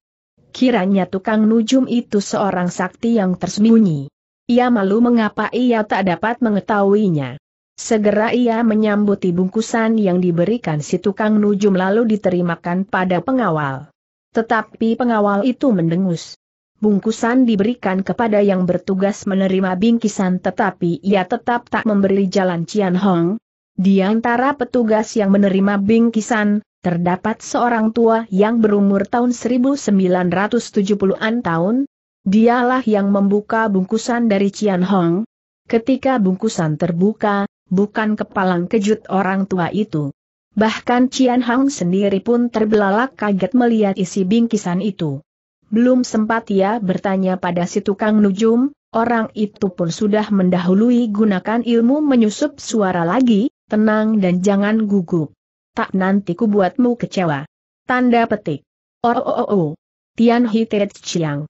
Kiranya tukang nujum itu seorang sakti yang tersembunyi. Ia malu mengapa ia tak dapat mengetahuinya. Segera ia menyambuti bungkusan yang diberikan si tukang nujum lalu diterimakan pada pengawal. Tetapi pengawal itu mendengus. Bungkusan diberikan kepada yang bertugas menerima bingkisan tetapi ia tetap tak memberi jalan Cian Hong. Di antara petugas yang menerima bingkisan, terdapat seorang tua yang berumur tahun 1970-an tahun, dialah yang membuka bungkusan dari Cian Hong. Ketika bungkusan terbuka, bukan kepalang kejut orang tua itu. Bahkan Cian Hong sendiri pun terbelalak kaget melihat isi bingkisan itu. Belum sempat ia bertanya pada si tukang nujum, orang itu pun sudah mendahului gunakan ilmu menyusup suara lagi, tenang dan jangan gugup tak nanti ku buatmu kecewa. Tanda petik. Oh oh oh oh. Tian Hitet Chiang.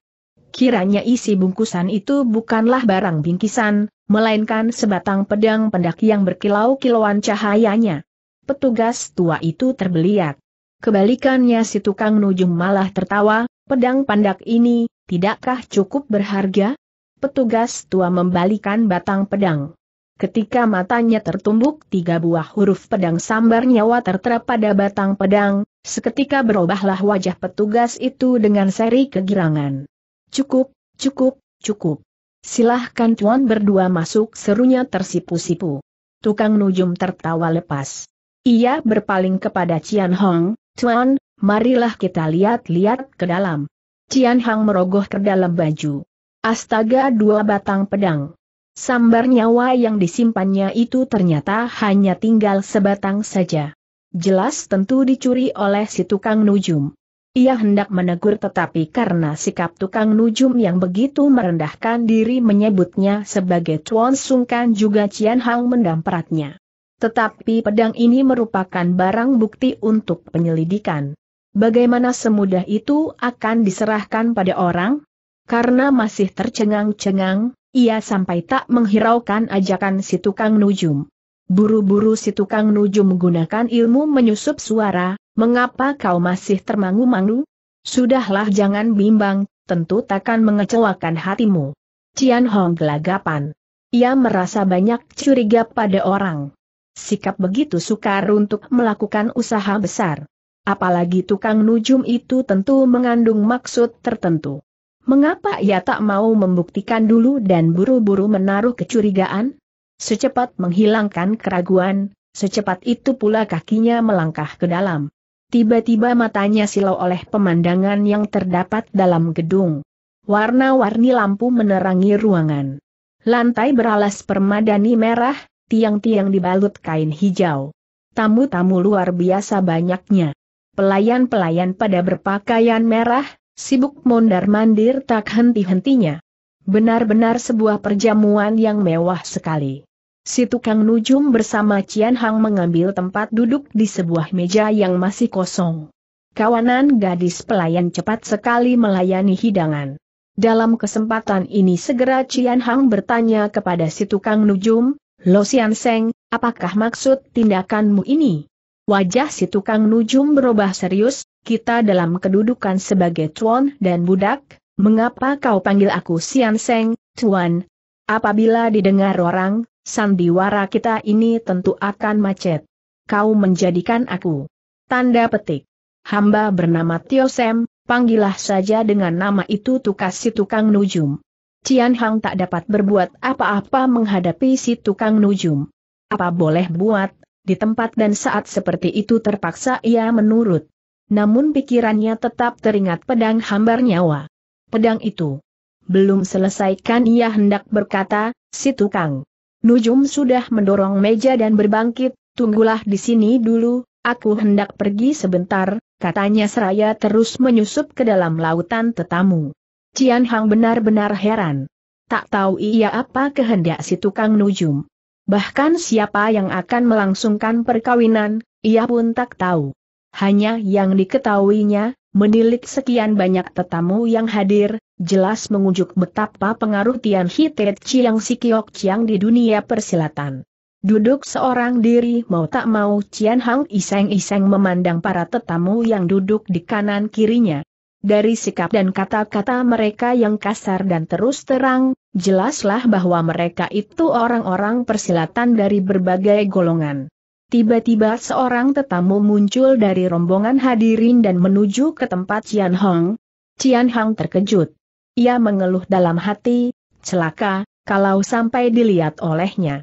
Kiranya isi bungkusan itu bukanlah barang bingkisan, melainkan sebatang pedang pendak yang berkilau-kilauan cahayanya. Petugas tua itu terbeliak. Kebalikannya si tukang nujum malah tertawa, pedang pandak ini, tidakkah cukup berharga? Petugas tua membalikan batang pedang. Ketika matanya tertumbuk tiga buah huruf pedang sambar nyawa tertera pada batang pedang, seketika berubahlah wajah petugas itu dengan seri kegirangan. Cukup, cukup, cukup. Silahkan tuan berdua masuk serunya tersipu-sipu. Tukang nujum tertawa lepas. Ia berpaling kepada Cian Hong, Tuan, marilah kita lihat-lihat ke dalam. Cian Hong merogoh ke dalam baju. Astaga dua batang pedang. Sambar nyawa yang disimpannya itu ternyata hanya tinggal sebatang saja. Jelas tentu dicuri oleh si tukang nujum. Ia hendak menegur tetapi karena sikap tukang nujum yang begitu merendahkan diri menyebutnya sebagai Chuan Sungkan juga Cian Hang mendampratnya. Tetapi pedang ini merupakan barang bukti untuk penyelidikan. Bagaimana semudah itu akan diserahkan pada orang? Karena masih tercengang-cengang, ia sampai tak menghiraukan ajakan si tukang nujum. Buru-buru si tukang nujum menggunakan ilmu menyusup suara, mengapa kau masih termangu-mangu? Sudahlah jangan bimbang, tentu takkan mengecewakan hatimu. Cian Hong gelagapan. Ia merasa banyak curiga pada orang. Sikap begitu sukar untuk melakukan usaha besar. Apalagi tukang nujum itu tentu mengandung maksud tertentu. Mengapa ia tak mau membuktikan dulu dan buru-buru menaruh kecurigaan? Secepat menghilangkan keraguan, secepat itu pula kakinya melangkah ke dalam. Tiba-tiba matanya silau oleh pemandangan yang terdapat dalam gedung. Warna-warni lampu menerangi ruangan. Lantai beralas permadani merah, tiang-tiang dibalut kain hijau. Tamu-tamu luar biasa banyaknya. Pelayan-pelayan pada berpakaian merah, Sibuk mondar-mandir tak henti-hentinya. Benar-benar sebuah perjamuan yang mewah sekali. Si tukang nujum bersama Cian Hang mengambil tempat duduk di sebuah meja yang masih kosong. Kawanan gadis pelayan cepat sekali melayani hidangan. Dalam kesempatan ini segera Cian Hang bertanya kepada si tukang nujum, Lo Sian Seng, apakah maksud tindakanmu ini? Wajah si tukang nujum berubah serius, kita dalam kedudukan sebagai tuan dan budak, mengapa kau panggil aku Sian Seng, tuan? Apabila didengar orang, sandiwara kita ini tentu akan macet. Kau menjadikan aku. Tanda petik. Hamba bernama Tio Sem, panggillah saja dengan nama itu tukas si tukang nujum. Cian Hang tak dapat berbuat apa-apa menghadapi si tukang nujum. Apa boleh buat, di tempat dan saat seperti itu terpaksa ia menurut. Namun pikirannya tetap teringat pedang hambar nyawa. Pedang itu. Belum selesaikan ia hendak berkata, si tukang. Nujum sudah mendorong meja dan berbangkit, tunggulah di sini dulu, aku hendak pergi sebentar, katanya seraya terus menyusup ke dalam lautan tetamu. Cian Hang benar-benar heran. Tak tahu ia apa kehendak si tukang Nujum. Bahkan siapa yang akan melangsungkan perkawinan, ia pun tak tahu. Hanya yang diketahuinya, menilik sekian banyak tetamu yang hadir, jelas mengujuk betapa pengaruh Tian Hitet Chiang Sikiok Chiang di dunia persilatan. Duduk seorang diri mau tak mau Cian Hang iseng-iseng memandang para tetamu yang duduk di kanan kirinya. Dari sikap dan kata-kata mereka yang kasar dan terus terang, jelaslah bahwa mereka itu orang-orang persilatan dari berbagai golongan. Tiba-tiba seorang tetamu muncul dari rombongan hadirin dan menuju ke tempat Cian Hong. Cian Hong terkejut. Ia mengeluh dalam hati, celaka, kalau sampai dilihat olehnya.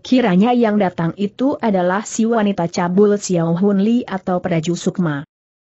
Kiranya yang datang itu adalah si wanita cabul Xiao Hun Li atau Peraju Sukma.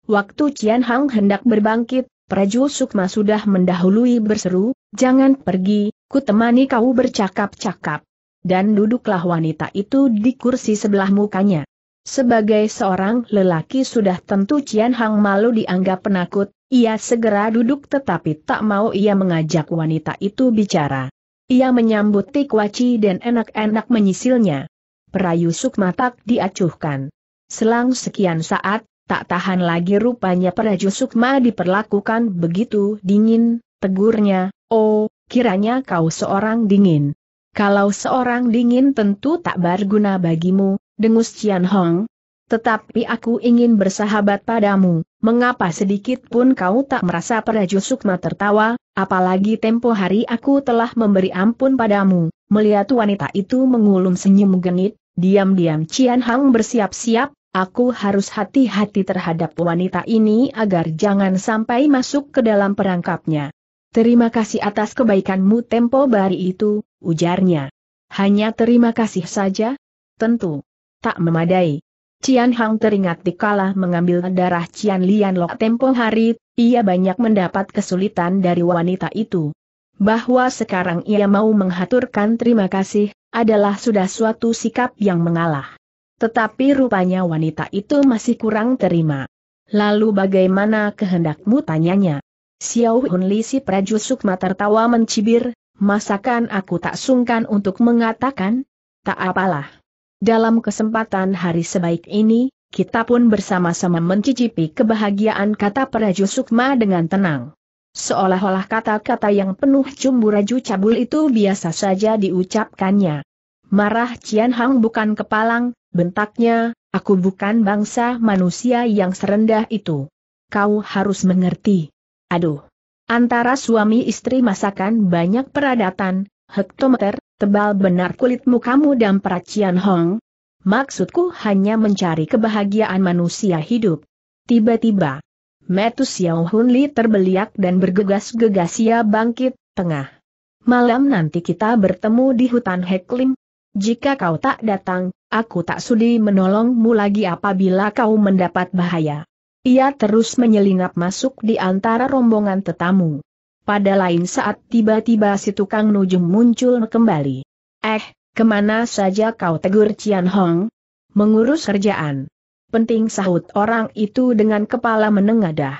Waktu Cian Hang hendak berbangkit, Praju Sukma sudah mendahului berseru, jangan pergi, ku temani kau bercakap-cakap. Dan duduklah wanita itu di kursi sebelah mukanya. Sebagai seorang lelaki sudah tentu Cian Hang malu dianggap penakut, ia segera duduk tetapi tak mau ia mengajak wanita itu bicara. Ia menyambut Tikwaci dan enak-enak menyisilnya. Perayu Sukma tak diacuhkan. Selang sekian saat, Tak tahan lagi rupanya Peraju Sukma diperlakukan begitu dingin, tegurnya, oh, kiranya kau seorang dingin. Kalau seorang dingin tentu tak berguna bagimu, dengus Cian Hong. Tetapi aku ingin bersahabat padamu, mengapa sedikit pun kau tak merasa Peraju Sukma tertawa, apalagi tempo hari aku telah memberi ampun padamu, melihat wanita itu mengulum senyum genit, diam-diam Cian Hong bersiap-siap, Aku harus hati-hati terhadap wanita ini agar jangan sampai masuk ke dalam perangkapnya. Terima kasih atas kebaikanmu tempo bari itu, ujarnya. Hanya terima kasih saja? Tentu. Tak memadai. Cian Hang teringat dikala mengambil darah Cian Lian Lok tempo hari, ia banyak mendapat kesulitan dari wanita itu. Bahwa sekarang ia mau menghaturkan terima kasih, adalah sudah suatu sikap yang mengalah. Tetapi rupanya wanita itu masih kurang terima. Lalu bagaimana kehendakmu tanyanya? Xiao Hun Li si Praju Sukma tertawa mencibir, masakan aku tak sungkan untuk mengatakan? Tak apalah. Dalam kesempatan hari sebaik ini, kita pun bersama-sama mencicipi kebahagiaan kata Praju Sukma dengan tenang. Seolah-olah kata-kata yang penuh cumbu raju cabul itu biasa saja diucapkannya. Marah Cian Hang bukan kepalang, Bentaknya, aku bukan bangsa manusia yang serendah itu. Kau harus mengerti. Aduh. Antara suami istri masakan banyak peradatan, hektometer, tebal benar kulitmu kamu dan peracian Hong. Maksudku hanya mencari kebahagiaan manusia hidup. Tiba-tiba, Metus Xiao Hun terbeliak dan bergegas-gegas ia bangkit, tengah. Malam nanti kita bertemu di hutan heklim. Jika kau tak datang, aku tak sudi menolongmu lagi apabila kau mendapat bahaya. Ia terus menyelinap masuk di antara rombongan tetamu. Pada lain saat tiba-tiba si tukang nujum muncul kembali. Eh, kemana saja kau tegur Cian Hong? Mengurus kerjaan. Penting sahut orang itu dengan kepala menengadah.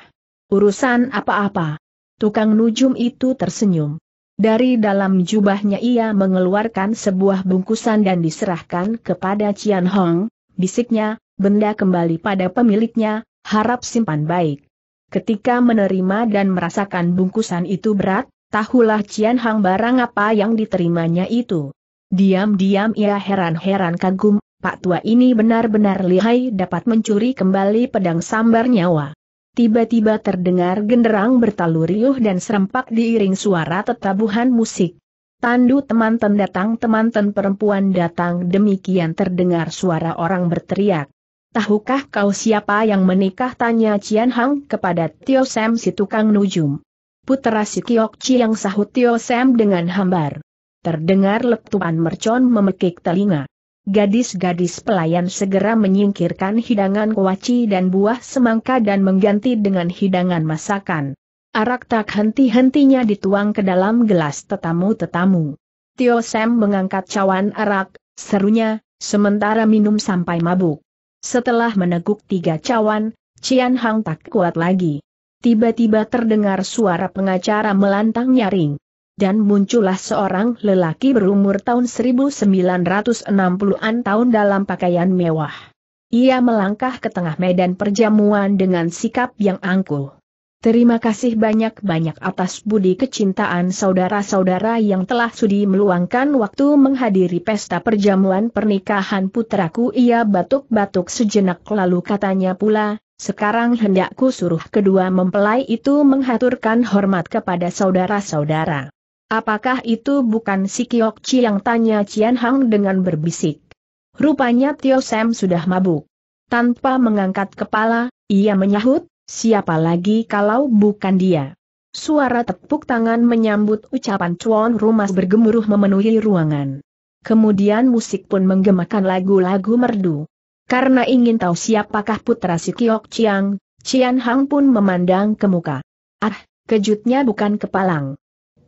Urusan apa-apa. Tukang nujum itu tersenyum. Dari dalam jubahnya ia mengeluarkan sebuah bungkusan dan diserahkan kepada Cian Hong, bisiknya, benda kembali pada pemiliknya, harap simpan baik. Ketika menerima dan merasakan bungkusan itu berat, tahulah Cian Hong barang apa yang diterimanya itu. Diam-diam ia heran-heran kagum, Pak Tua ini benar-benar lihai dapat mencuri kembali pedang sambar nyawa tiba-tiba terdengar genderang bertalu riuh dan serempak diiring suara tetabuhan musik. Tandu teman-teman datang teman-teman perempuan datang demikian terdengar suara orang berteriak. Tahukah kau siapa yang menikah tanya Cian Hang kepada Tio Sam si tukang nujum. Putera si Kiok Chi yang sahut Tio Sam dengan hambar. Terdengar letupan mercon memekik telinga. Gadis-gadis pelayan segera menyingkirkan hidangan kuaci dan buah semangka dan mengganti dengan hidangan masakan. Arak tak henti-hentinya dituang ke dalam gelas tetamu-tetamu. Tio Sam mengangkat cawan arak, serunya, sementara minum sampai mabuk. Setelah meneguk tiga cawan, Cian Hang tak kuat lagi. Tiba-tiba terdengar suara pengacara melantang nyaring dan muncullah seorang lelaki berumur tahun 1960-an tahun dalam pakaian mewah. Ia melangkah ke tengah medan perjamuan dengan sikap yang angkuh. Terima kasih banyak-banyak atas budi kecintaan saudara-saudara yang telah sudi meluangkan waktu menghadiri pesta perjamuan pernikahan putraku. Ia batuk-batuk sejenak lalu katanya pula, sekarang hendakku suruh kedua mempelai itu menghaturkan hormat kepada saudara-saudara. Apakah itu bukan si Kiok Chi yang tanya Cian Hang dengan berbisik? Rupanya Tio Sam sudah mabuk. Tanpa mengangkat kepala, ia menyahut, siapa lagi kalau bukan dia? Suara tepuk tangan menyambut ucapan Chuan Rumas bergemuruh memenuhi ruangan. Kemudian musik pun menggemakan lagu-lagu merdu. Karena ingin tahu siapakah putra si Kiok Chiang, Cian Hang pun memandang ke muka. Ah, kejutnya bukan kepalang.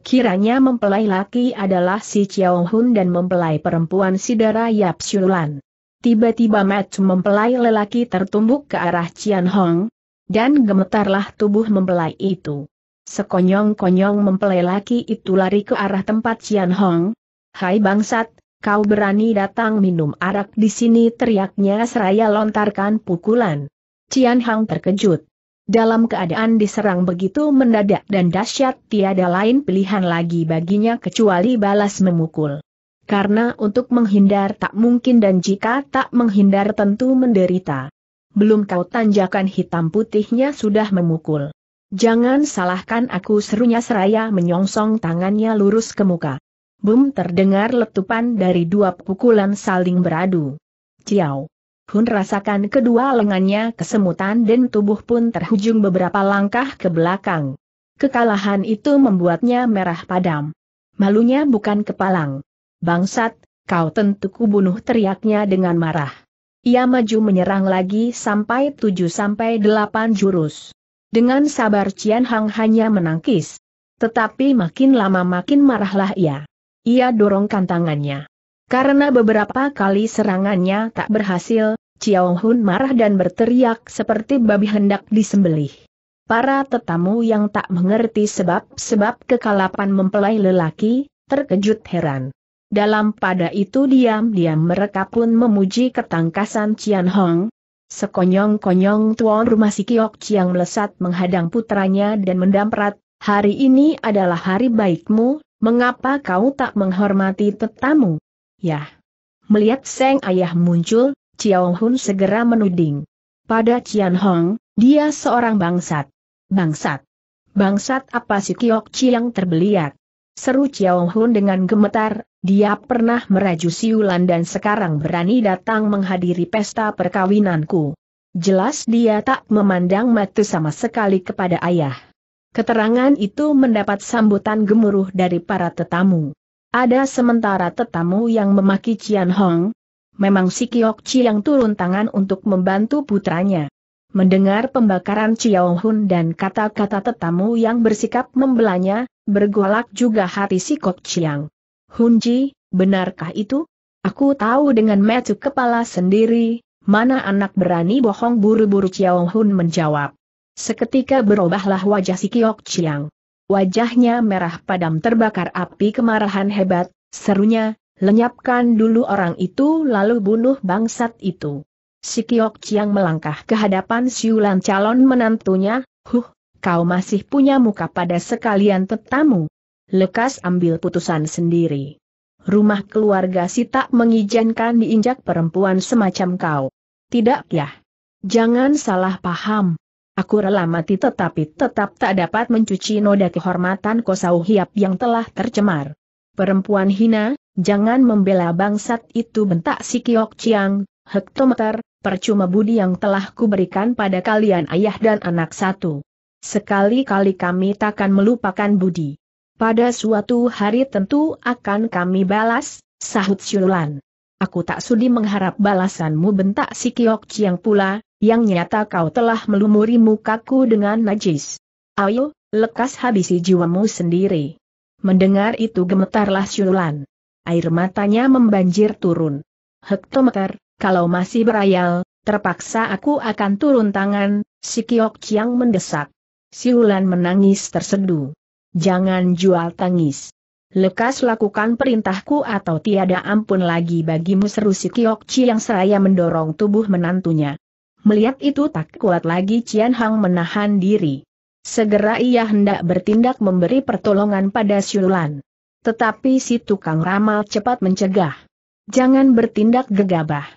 Kiranya mempelai laki adalah si Chiao Hun dan mempelai perempuan si Dara Yap Shulan. Tiba-tiba match mempelai lelaki tertumbuk ke arah Cian Hong, dan gemetarlah tubuh mempelai itu. Sekonyong-konyong mempelai laki itu lari ke arah tempat Cian Hong. Hai bangsat, kau berani datang minum arak di sini teriaknya seraya lontarkan pukulan. Cian Hong terkejut. Dalam keadaan diserang begitu mendadak dan dahsyat tiada lain pilihan lagi baginya kecuali balas memukul. Karena untuk menghindar tak mungkin dan jika tak menghindar tentu menderita. Belum kau tanjakan hitam putihnya sudah memukul. Jangan salahkan aku serunya seraya menyongsong tangannya lurus ke muka. Bum terdengar letupan dari dua pukulan saling beradu. Ciao. Hun rasakan kedua lengannya kesemutan dan tubuh pun terhujung beberapa langkah ke belakang. Kekalahan itu membuatnya merah padam. Malunya bukan kepalang. Bangsat, kau tentu kubunuh teriaknya dengan marah. Ia maju menyerang lagi sampai tujuh sampai delapan jurus. Dengan sabar Cian Hang hanya menangkis. Tetapi makin lama makin marahlah ia. Ia dorongkan tangannya. Karena beberapa kali serangannya tak berhasil, Chiao Hun marah dan berteriak seperti babi hendak disembelih. Para tetamu yang tak mengerti sebab-sebab kekalapan mempelai lelaki, terkejut heran. Dalam pada itu diam-diam mereka pun memuji ketangkasan Cian Hong. Sekonyong-konyong tuan rumah si Kiok Chiang melesat menghadang putranya dan mendamprat, hari ini adalah hari baikmu, mengapa kau tak menghormati tetamu? Ya. Melihat Seng Ayah muncul, Chiao Hun segera menuding. Pada Cian Hong, dia seorang bangsat. Bangsat. Bangsat apa si Kiok yang terbeliat? Seru Chiao Hun dengan gemetar, dia pernah meraju siulan dan sekarang berani datang menghadiri pesta perkawinanku. Jelas dia tak memandang mata sama sekali kepada ayah. Keterangan itu mendapat sambutan gemuruh dari para tetamu. Ada sementara tetamu yang memaki Cian Hong. Memang si Kiok Chi yang turun tangan untuk membantu putranya. Mendengar pembakaran Chiao Hun dan kata-kata tetamu yang bersikap membelanya, bergolak juga hati si Kok Chiang. Hunji, benarkah itu? Aku tahu dengan metu kepala sendiri, mana anak berani bohong buru-buru Chiao Hun menjawab. Seketika berubahlah wajah si Kiok Chiang. Wajahnya merah padam terbakar api kemarahan hebat, serunya, lenyapkan dulu orang itu lalu bunuh bangsat itu. Si Kiok Chiang melangkah ke hadapan siulan calon menantunya, huh, kau masih punya muka pada sekalian tetamu. Lekas ambil putusan sendiri. Rumah keluarga si tak mengizinkan diinjak perempuan semacam kau. Tidak ya. Jangan salah paham, Aku rela mati tetapi tetap tak dapat mencuci noda kehormatan Kosau Hiap yang telah tercemar. Perempuan hina, jangan membela bangsat itu bentak si Kiok Chiang, hektometer, percuma budi yang telah kuberikan pada kalian ayah dan anak satu. Sekali-kali kami takkan melupakan budi. Pada suatu hari tentu akan kami balas, sahut Syulan. Aku tak sudi mengharap balasanmu bentak si Kiok Chiang pula, yang nyata kau telah melumuri mukaku dengan najis. Ayo, lekas habisi jiwamu sendiri. Mendengar itu gemetarlah Syulan. Air matanya membanjir turun. Hektometer, kalau masih berayal, terpaksa aku akan turun tangan, si Kiok Chiang mendesak. Siulan menangis terseduh. Jangan jual tangis. Lekas lakukan perintahku atau tiada ampun lagi bagimu seru si Kiok Chiang seraya mendorong tubuh menantunya. Melihat itu tak kuat lagi Cian Hang menahan diri. Segera ia hendak bertindak memberi pertolongan pada Siulan. Tetapi si tukang ramal cepat mencegah. Jangan bertindak gegabah.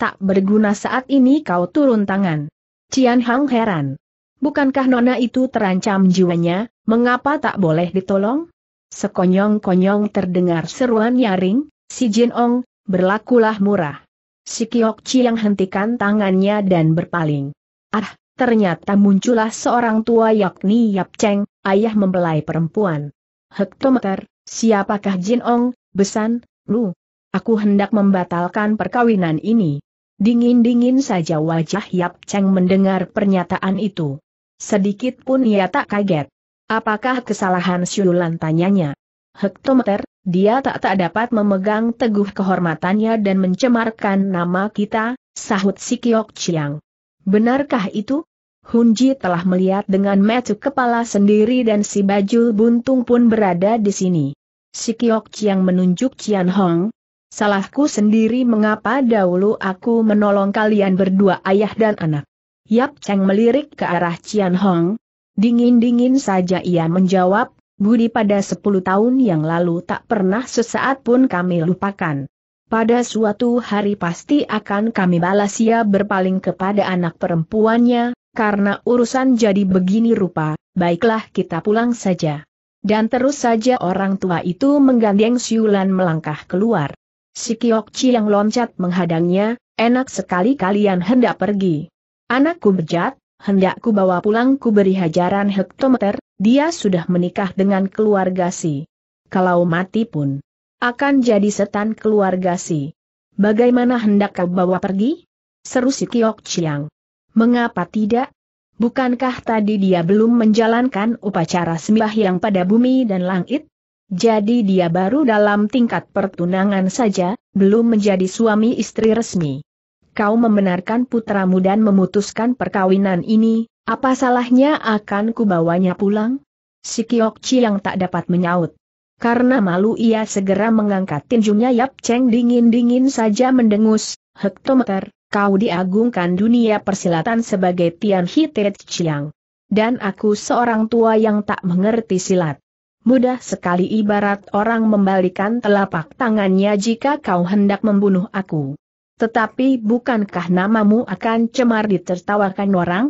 Tak berguna saat ini kau turun tangan. Cian Hang heran. Bukankah nona itu terancam jiwanya, mengapa tak boleh ditolong? Sekonyong-konyong terdengar seruan nyaring, si Jin Ong, berlakulah murah. Si Kiok yang hentikan tangannya dan berpaling. Ah, ternyata muncullah seorang tua yakni Yap Cheng, ayah mempelai perempuan. Hektometer, siapakah Jin Ong, besan, lu? Aku hendak membatalkan perkawinan ini. Dingin-dingin saja wajah Yap Cheng mendengar pernyataan itu. Sedikit pun ia tak kaget. Apakah kesalahan Siulan tanyanya? hektometer, dia tak tak dapat memegang teguh kehormatannya dan mencemarkan nama kita, sahut si Kiok Chiang. Benarkah itu? Hunji telah melihat dengan metu kepala sendiri dan si Bajul Buntung pun berada di sini. Si Kiok Chiang menunjuk Chian Hong. Salahku sendiri mengapa dahulu aku menolong kalian berdua ayah dan anak. Yap Cheng melirik ke arah Chian Hong. Dingin-dingin saja ia menjawab, Budi pada 10 tahun yang lalu tak pernah sesaat pun kami lupakan. Pada suatu hari pasti akan kami balas ia berpaling kepada anak perempuannya, karena urusan jadi begini rupa, baiklah kita pulang saja. Dan terus saja orang tua itu menggandeng Siulan melangkah keluar. Si Kiokci yang loncat menghadangnya, enak sekali kalian hendak pergi. Anakku bejat, hendakku bawa pulang ku beri hajaran hektometer, dia sudah menikah dengan keluarga si. Kalau mati pun akan jadi setan keluarga si. Bagaimana hendak kau bawa pergi? Seru si Kiok Chiang. Mengapa tidak? Bukankah tadi dia belum menjalankan upacara sembah yang pada bumi dan langit? Jadi dia baru dalam tingkat pertunangan saja, belum menjadi suami istri resmi. Kau membenarkan putramu dan memutuskan perkawinan ini, apa salahnya akan kubawanya pulang? Si Kiok Chi yang tak dapat menyaut. Karena malu ia segera mengangkat tinjunya Yap Cheng dingin-dingin saja mendengus, hektometer, kau diagungkan dunia persilatan sebagai Tian Hitet Chiang. Dan aku seorang tua yang tak mengerti silat. Mudah sekali ibarat orang membalikan telapak tangannya jika kau hendak membunuh aku. Tetapi bukankah namamu akan cemar ditertawakan orang?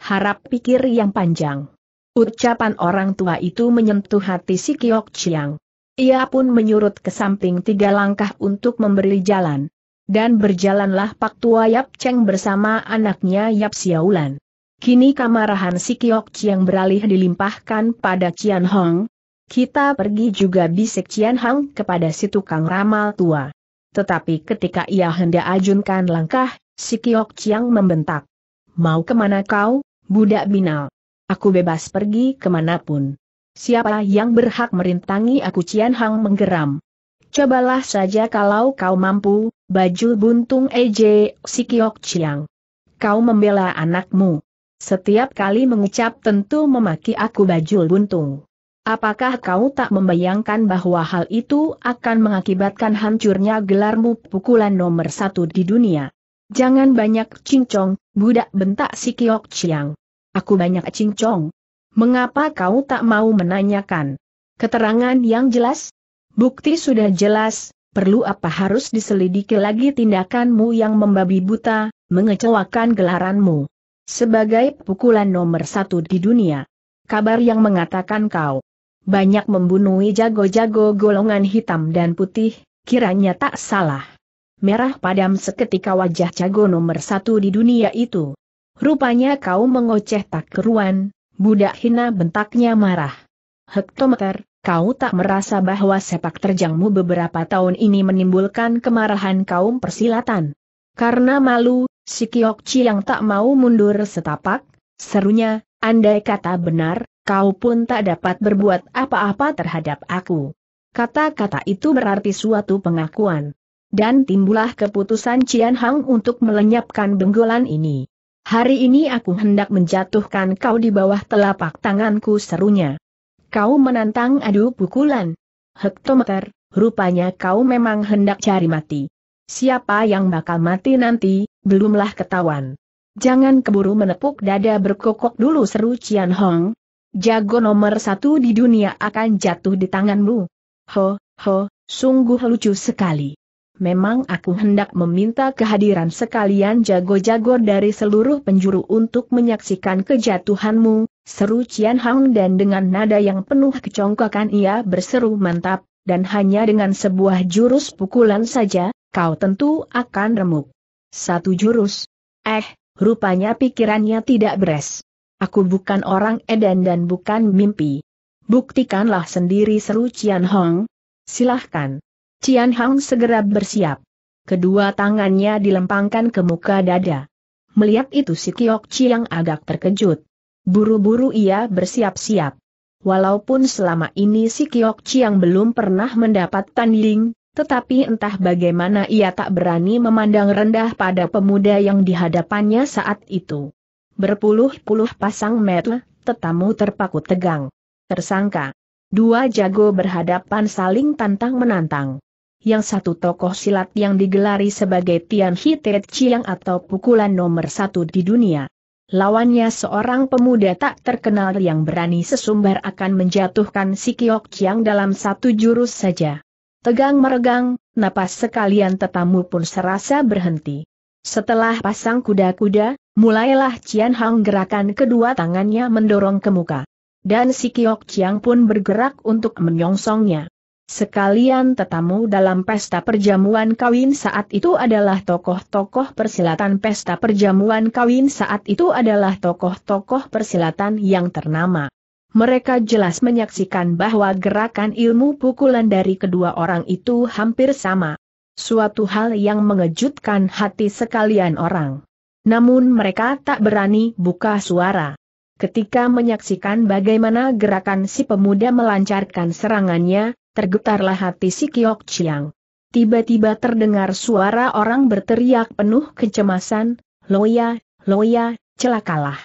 harap pikir yang panjang. Ucapan orang tua itu menyentuh hati si Kiok Chiang. Ia pun menyurut ke samping tiga langkah untuk memberi jalan. Dan berjalanlah Pak Tua Yap Cheng bersama anaknya Yap Xiaolan. Kini kamarahan si Kiok Chiang beralih dilimpahkan pada Cian Hong. Kita pergi juga bisik Cian Hong kepada si tukang ramal tua. Tetapi ketika ia hendak ajunkan langkah, si Kiok Chiang membentak mau kemana kau, budak binal? Aku bebas pergi kemanapun. Siapa yang berhak merintangi aku Cian Hang menggeram. Cobalah saja kalau kau mampu, baju buntung EJ Sikiok Chiang. Kau membela anakmu. Setiap kali mengucap tentu memaki aku baju buntung. Apakah kau tak membayangkan bahwa hal itu akan mengakibatkan hancurnya gelarmu pukulan nomor satu di dunia? Jangan banyak cincong, Budak bentak si Kiok Chiang. Aku banyak cincong. Mengapa kau tak mau menanyakan? Keterangan yang jelas? Bukti sudah jelas, perlu apa harus diselidiki lagi tindakanmu yang membabi buta, mengecewakan gelaranmu. Sebagai pukulan nomor satu di dunia. Kabar yang mengatakan kau banyak membunuhi jago-jago golongan hitam dan putih, kiranya tak salah merah padam seketika wajah Cago nomor satu di dunia itu. Rupanya kau mengoceh tak keruan, budak hina bentaknya marah. Hektometer, kau tak merasa bahwa sepak terjangmu beberapa tahun ini menimbulkan kemarahan kaum persilatan. Karena malu, si Kiokci yang tak mau mundur setapak, serunya, andai kata benar, kau pun tak dapat berbuat apa-apa terhadap aku. Kata-kata itu berarti suatu pengakuan. Dan timbullah keputusan Cian Hang untuk melenyapkan benggolan ini. Hari ini aku hendak menjatuhkan kau di bawah telapak tanganku serunya. Kau menantang adu pukulan. Hektometer, rupanya kau memang hendak cari mati. Siapa yang bakal mati nanti, belumlah ketahuan. Jangan keburu menepuk dada berkokok dulu seru Cian Hong. Jago nomor satu di dunia akan jatuh di tanganmu. Ho, ho, sungguh lucu sekali memang aku hendak meminta kehadiran sekalian jago-jago dari seluruh penjuru untuk menyaksikan kejatuhanmu, seru Cian Hang dan dengan nada yang penuh kecongkakan ia berseru mantap, dan hanya dengan sebuah jurus pukulan saja, kau tentu akan remuk. Satu jurus. Eh, rupanya pikirannya tidak beres. Aku bukan orang edan dan bukan mimpi. Buktikanlah sendiri seru Cian Hong. Silahkan. Cian Hang segera bersiap. Kedua tangannya dilempangkan ke muka dada. Melihat itu si Kiok Chiang agak terkejut. Buru-buru ia bersiap-siap. Walaupun selama ini si Kiok Chiang belum pernah mendapat tanding, tetapi entah bagaimana ia tak berani memandang rendah pada pemuda yang dihadapannya saat itu. Berpuluh-puluh pasang mata, tetamu terpaku tegang. Tersangka. Dua jago berhadapan saling tantang-menantang yang satu tokoh silat yang digelari sebagai Tian Tiet Chiang atau pukulan nomor satu di dunia. Lawannya seorang pemuda tak terkenal yang berani sesumbar akan menjatuhkan si Kiok Chiang dalam satu jurus saja. Tegang meregang, napas sekalian tetamu pun serasa berhenti. Setelah pasang kuda-kuda, mulailah Cian Hang gerakan kedua tangannya mendorong ke muka. Dan si Kiok Chiang pun bergerak untuk menyongsongnya. Sekalian tetamu dalam pesta perjamuan kawin saat itu adalah tokoh-tokoh persilatan pesta perjamuan kawin saat itu adalah tokoh-tokoh persilatan yang ternama. Mereka jelas menyaksikan bahwa gerakan ilmu pukulan dari kedua orang itu hampir sama. Suatu hal yang mengejutkan hati sekalian orang. Namun mereka tak berani buka suara. Ketika menyaksikan bagaimana gerakan si pemuda melancarkan serangannya, tergetarlah hati si Kiok Chiang. Tiba-tiba terdengar suara orang berteriak penuh kecemasan, Loya, Loya, celakalah.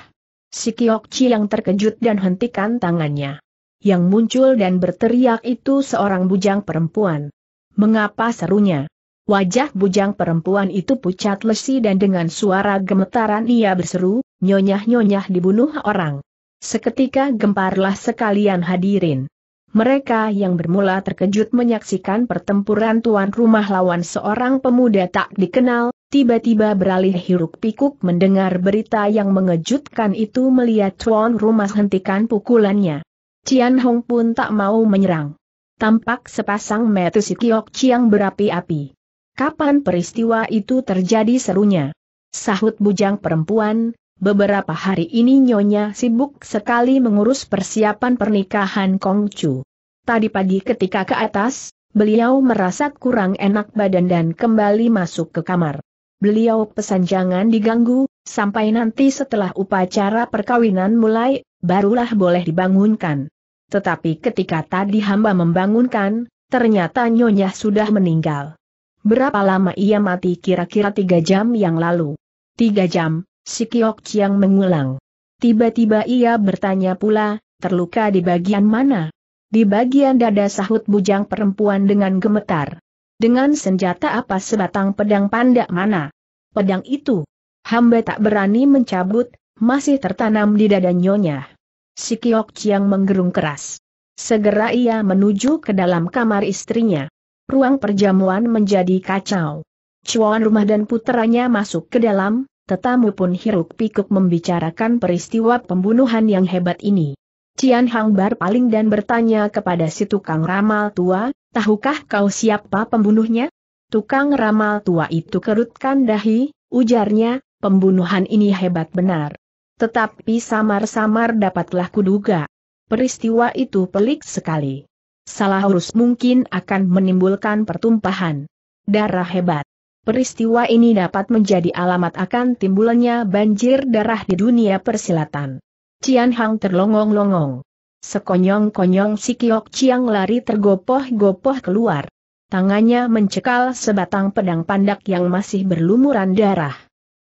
Si Kiok Chiang terkejut dan hentikan tangannya. Yang muncul dan berteriak itu seorang bujang perempuan. Mengapa serunya? Wajah bujang perempuan itu pucat lesi dan dengan suara gemetaran ia berseru, nyonyah-nyonyah dibunuh orang. Seketika gemparlah sekalian hadirin. Mereka yang bermula terkejut menyaksikan pertempuran tuan rumah lawan seorang pemuda tak dikenal, tiba-tiba beralih hiruk pikuk mendengar berita yang mengejutkan itu melihat tuan rumah hentikan pukulannya. Cian Hong pun tak mau menyerang. Tampak sepasang metu si Kiok Chiang berapi-api. Kapan peristiwa itu terjadi serunya? Sahut bujang perempuan, beberapa hari ini Nyonya sibuk sekali mengurus persiapan pernikahan Kongcu. Tadi pagi ketika ke atas, beliau merasa kurang enak badan dan kembali masuk ke kamar. Beliau pesan jangan diganggu, sampai nanti setelah upacara perkawinan mulai, barulah boleh dibangunkan. Tetapi ketika tadi hamba membangunkan, ternyata Nyonya sudah meninggal. Berapa lama ia mati kira-kira tiga jam yang lalu? Tiga jam, Si Kiok Chiang mengulang. Tiba-tiba ia bertanya pula, terluka di bagian mana? Di bagian dada sahut bujang perempuan dengan gemetar. Dengan senjata apa sebatang pedang pandak mana? Pedang itu. Hamba tak berani mencabut, masih tertanam di dada nyonya. Si Kiok Chiang menggerung keras. Segera ia menuju ke dalam kamar istrinya. Ruang perjamuan menjadi kacau. Cuan rumah dan puteranya masuk ke dalam, tetamu pun hiruk pikuk membicarakan peristiwa pembunuhan yang hebat ini. Cian Hang berpaling dan bertanya kepada si tukang ramal tua, tahukah kau siapa pembunuhnya? Tukang ramal tua itu kerutkan dahi, ujarnya, pembunuhan ini hebat benar. Tetapi samar-samar dapatlah kuduga. Peristiwa itu pelik sekali. Salah urus mungkin akan menimbulkan pertumpahan. Darah hebat peristiwa ini dapat menjadi alamat akan timbulnya banjir darah di dunia persilatan. Cian Hang terlongong-longong. Sekonyong-konyong si Kiok Chiang lari tergopoh-gopoh keluar. Tangannya mencekal sebatang pedang pandak yang masih berlumuran darah.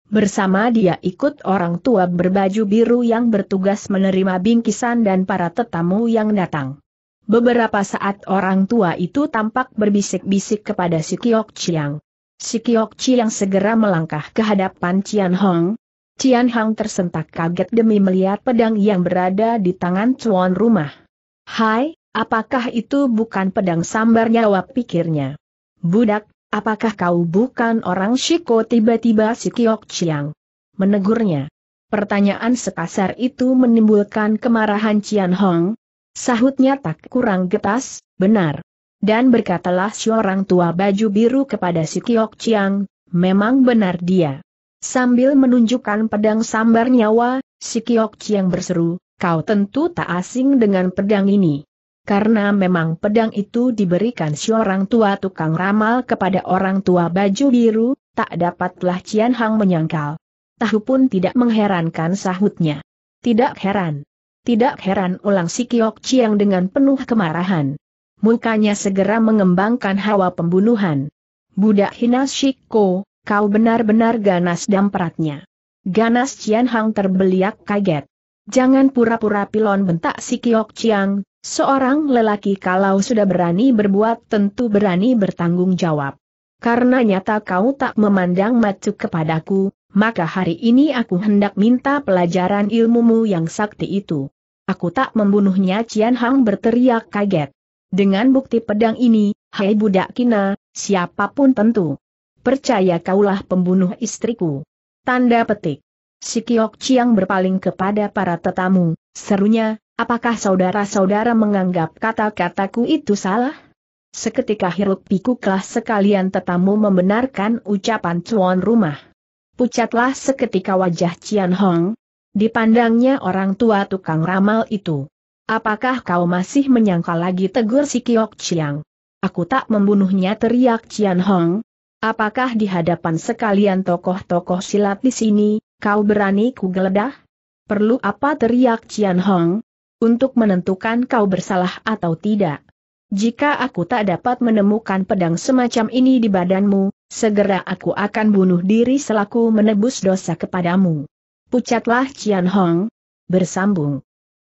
Bersama dia ikut orang tua berbaju biru yang bertugas menerima bingkisan dan para tetamu yang datang. Beberapa saat orang tua itu tampak berbisik-bisik kepada si Kiok Chiang. Si Chi yang segera melangkah ke hadapan Cian Hong. Cian Hong tersentak kaget demi melihat pedang yang berada di tangan tuan rumah. Hai, apakah itu bukan pedang sambar nyawa pikirnya? Budak, apakah kau bukan orang Shiko tiba-tiba si Kiok yang menegurnya? Pertanyaan sekasar itu menimbulkan kemarahan Cian Hong. Sahutnya tak kurang getas, benar. Dan berkatalah seorang tua baju biru kepada si Kiok Chiang, memang benar dia. Sambil menunjukkan pedang sambar nyawa, si Kiok Chiang berseru, kau tentu tak asing dengan pedang ini. Karena memang pedang itu diberikan seorang tua tukang ramal kepada orang tua baju biru, tak dapatlah Cian Hang menyangkal. Tahu pun tidak mengherankan sahutnya. Tidak heran. Tidak heran ulang si Kiok Chiang dengan penuh kemarahan mukanya segera mengembangkan hawa pembunuhan. Budak hina Shiko, kau benar-benar ganas dan peratnya. Ganas Cian Hang terbeliak kaget. Jangan pura-pura pilon bentak si Kiok Chiang, seorang lelaki kalau sudah berani berbuat tentu berani bertanggung jawab. Karena nyata kau tak memandang macu kepadaku, maka hari ini aku hendak minta pelajaran ilmumu yang sakti itu. Aku tak membunuhnya Cian Hang berteriak kaget. Dengan bukti pedang ini, Hai budak kina, siapapun tentu. Percaya kaulah pembunuh istriku. Tanda petik. Si Kiok Chiang berpaling kepada para tetamu, serunya, apakah saudara-saudara menganggap kata-kataku itu salah? Seketika hiruk pikuklah sekalian tetamu membenarkan ucapan tuan rumah. Pucatlah seketika wajah Cian Hong. Dipandangnya orang tua tukang ramal itu. Apakah kau masih menyangka lagi tegur si Kiok Chiang? Aku tak membunuhnya teriak Cian Hong. Apakah di hadapan sekalian tokoh-tokoh silat di sini, kau berani kugeledah? Perlu apa teriak Cian Hong? Untuk menentukan kau bersalah atau tidak. Jika aku tak dapat menemukan pedang semacam ini di badanmu, segera aku akan bunuh diri selaku menebus dosa kepadamu. Pucatlah Cian Hong. Bersambung.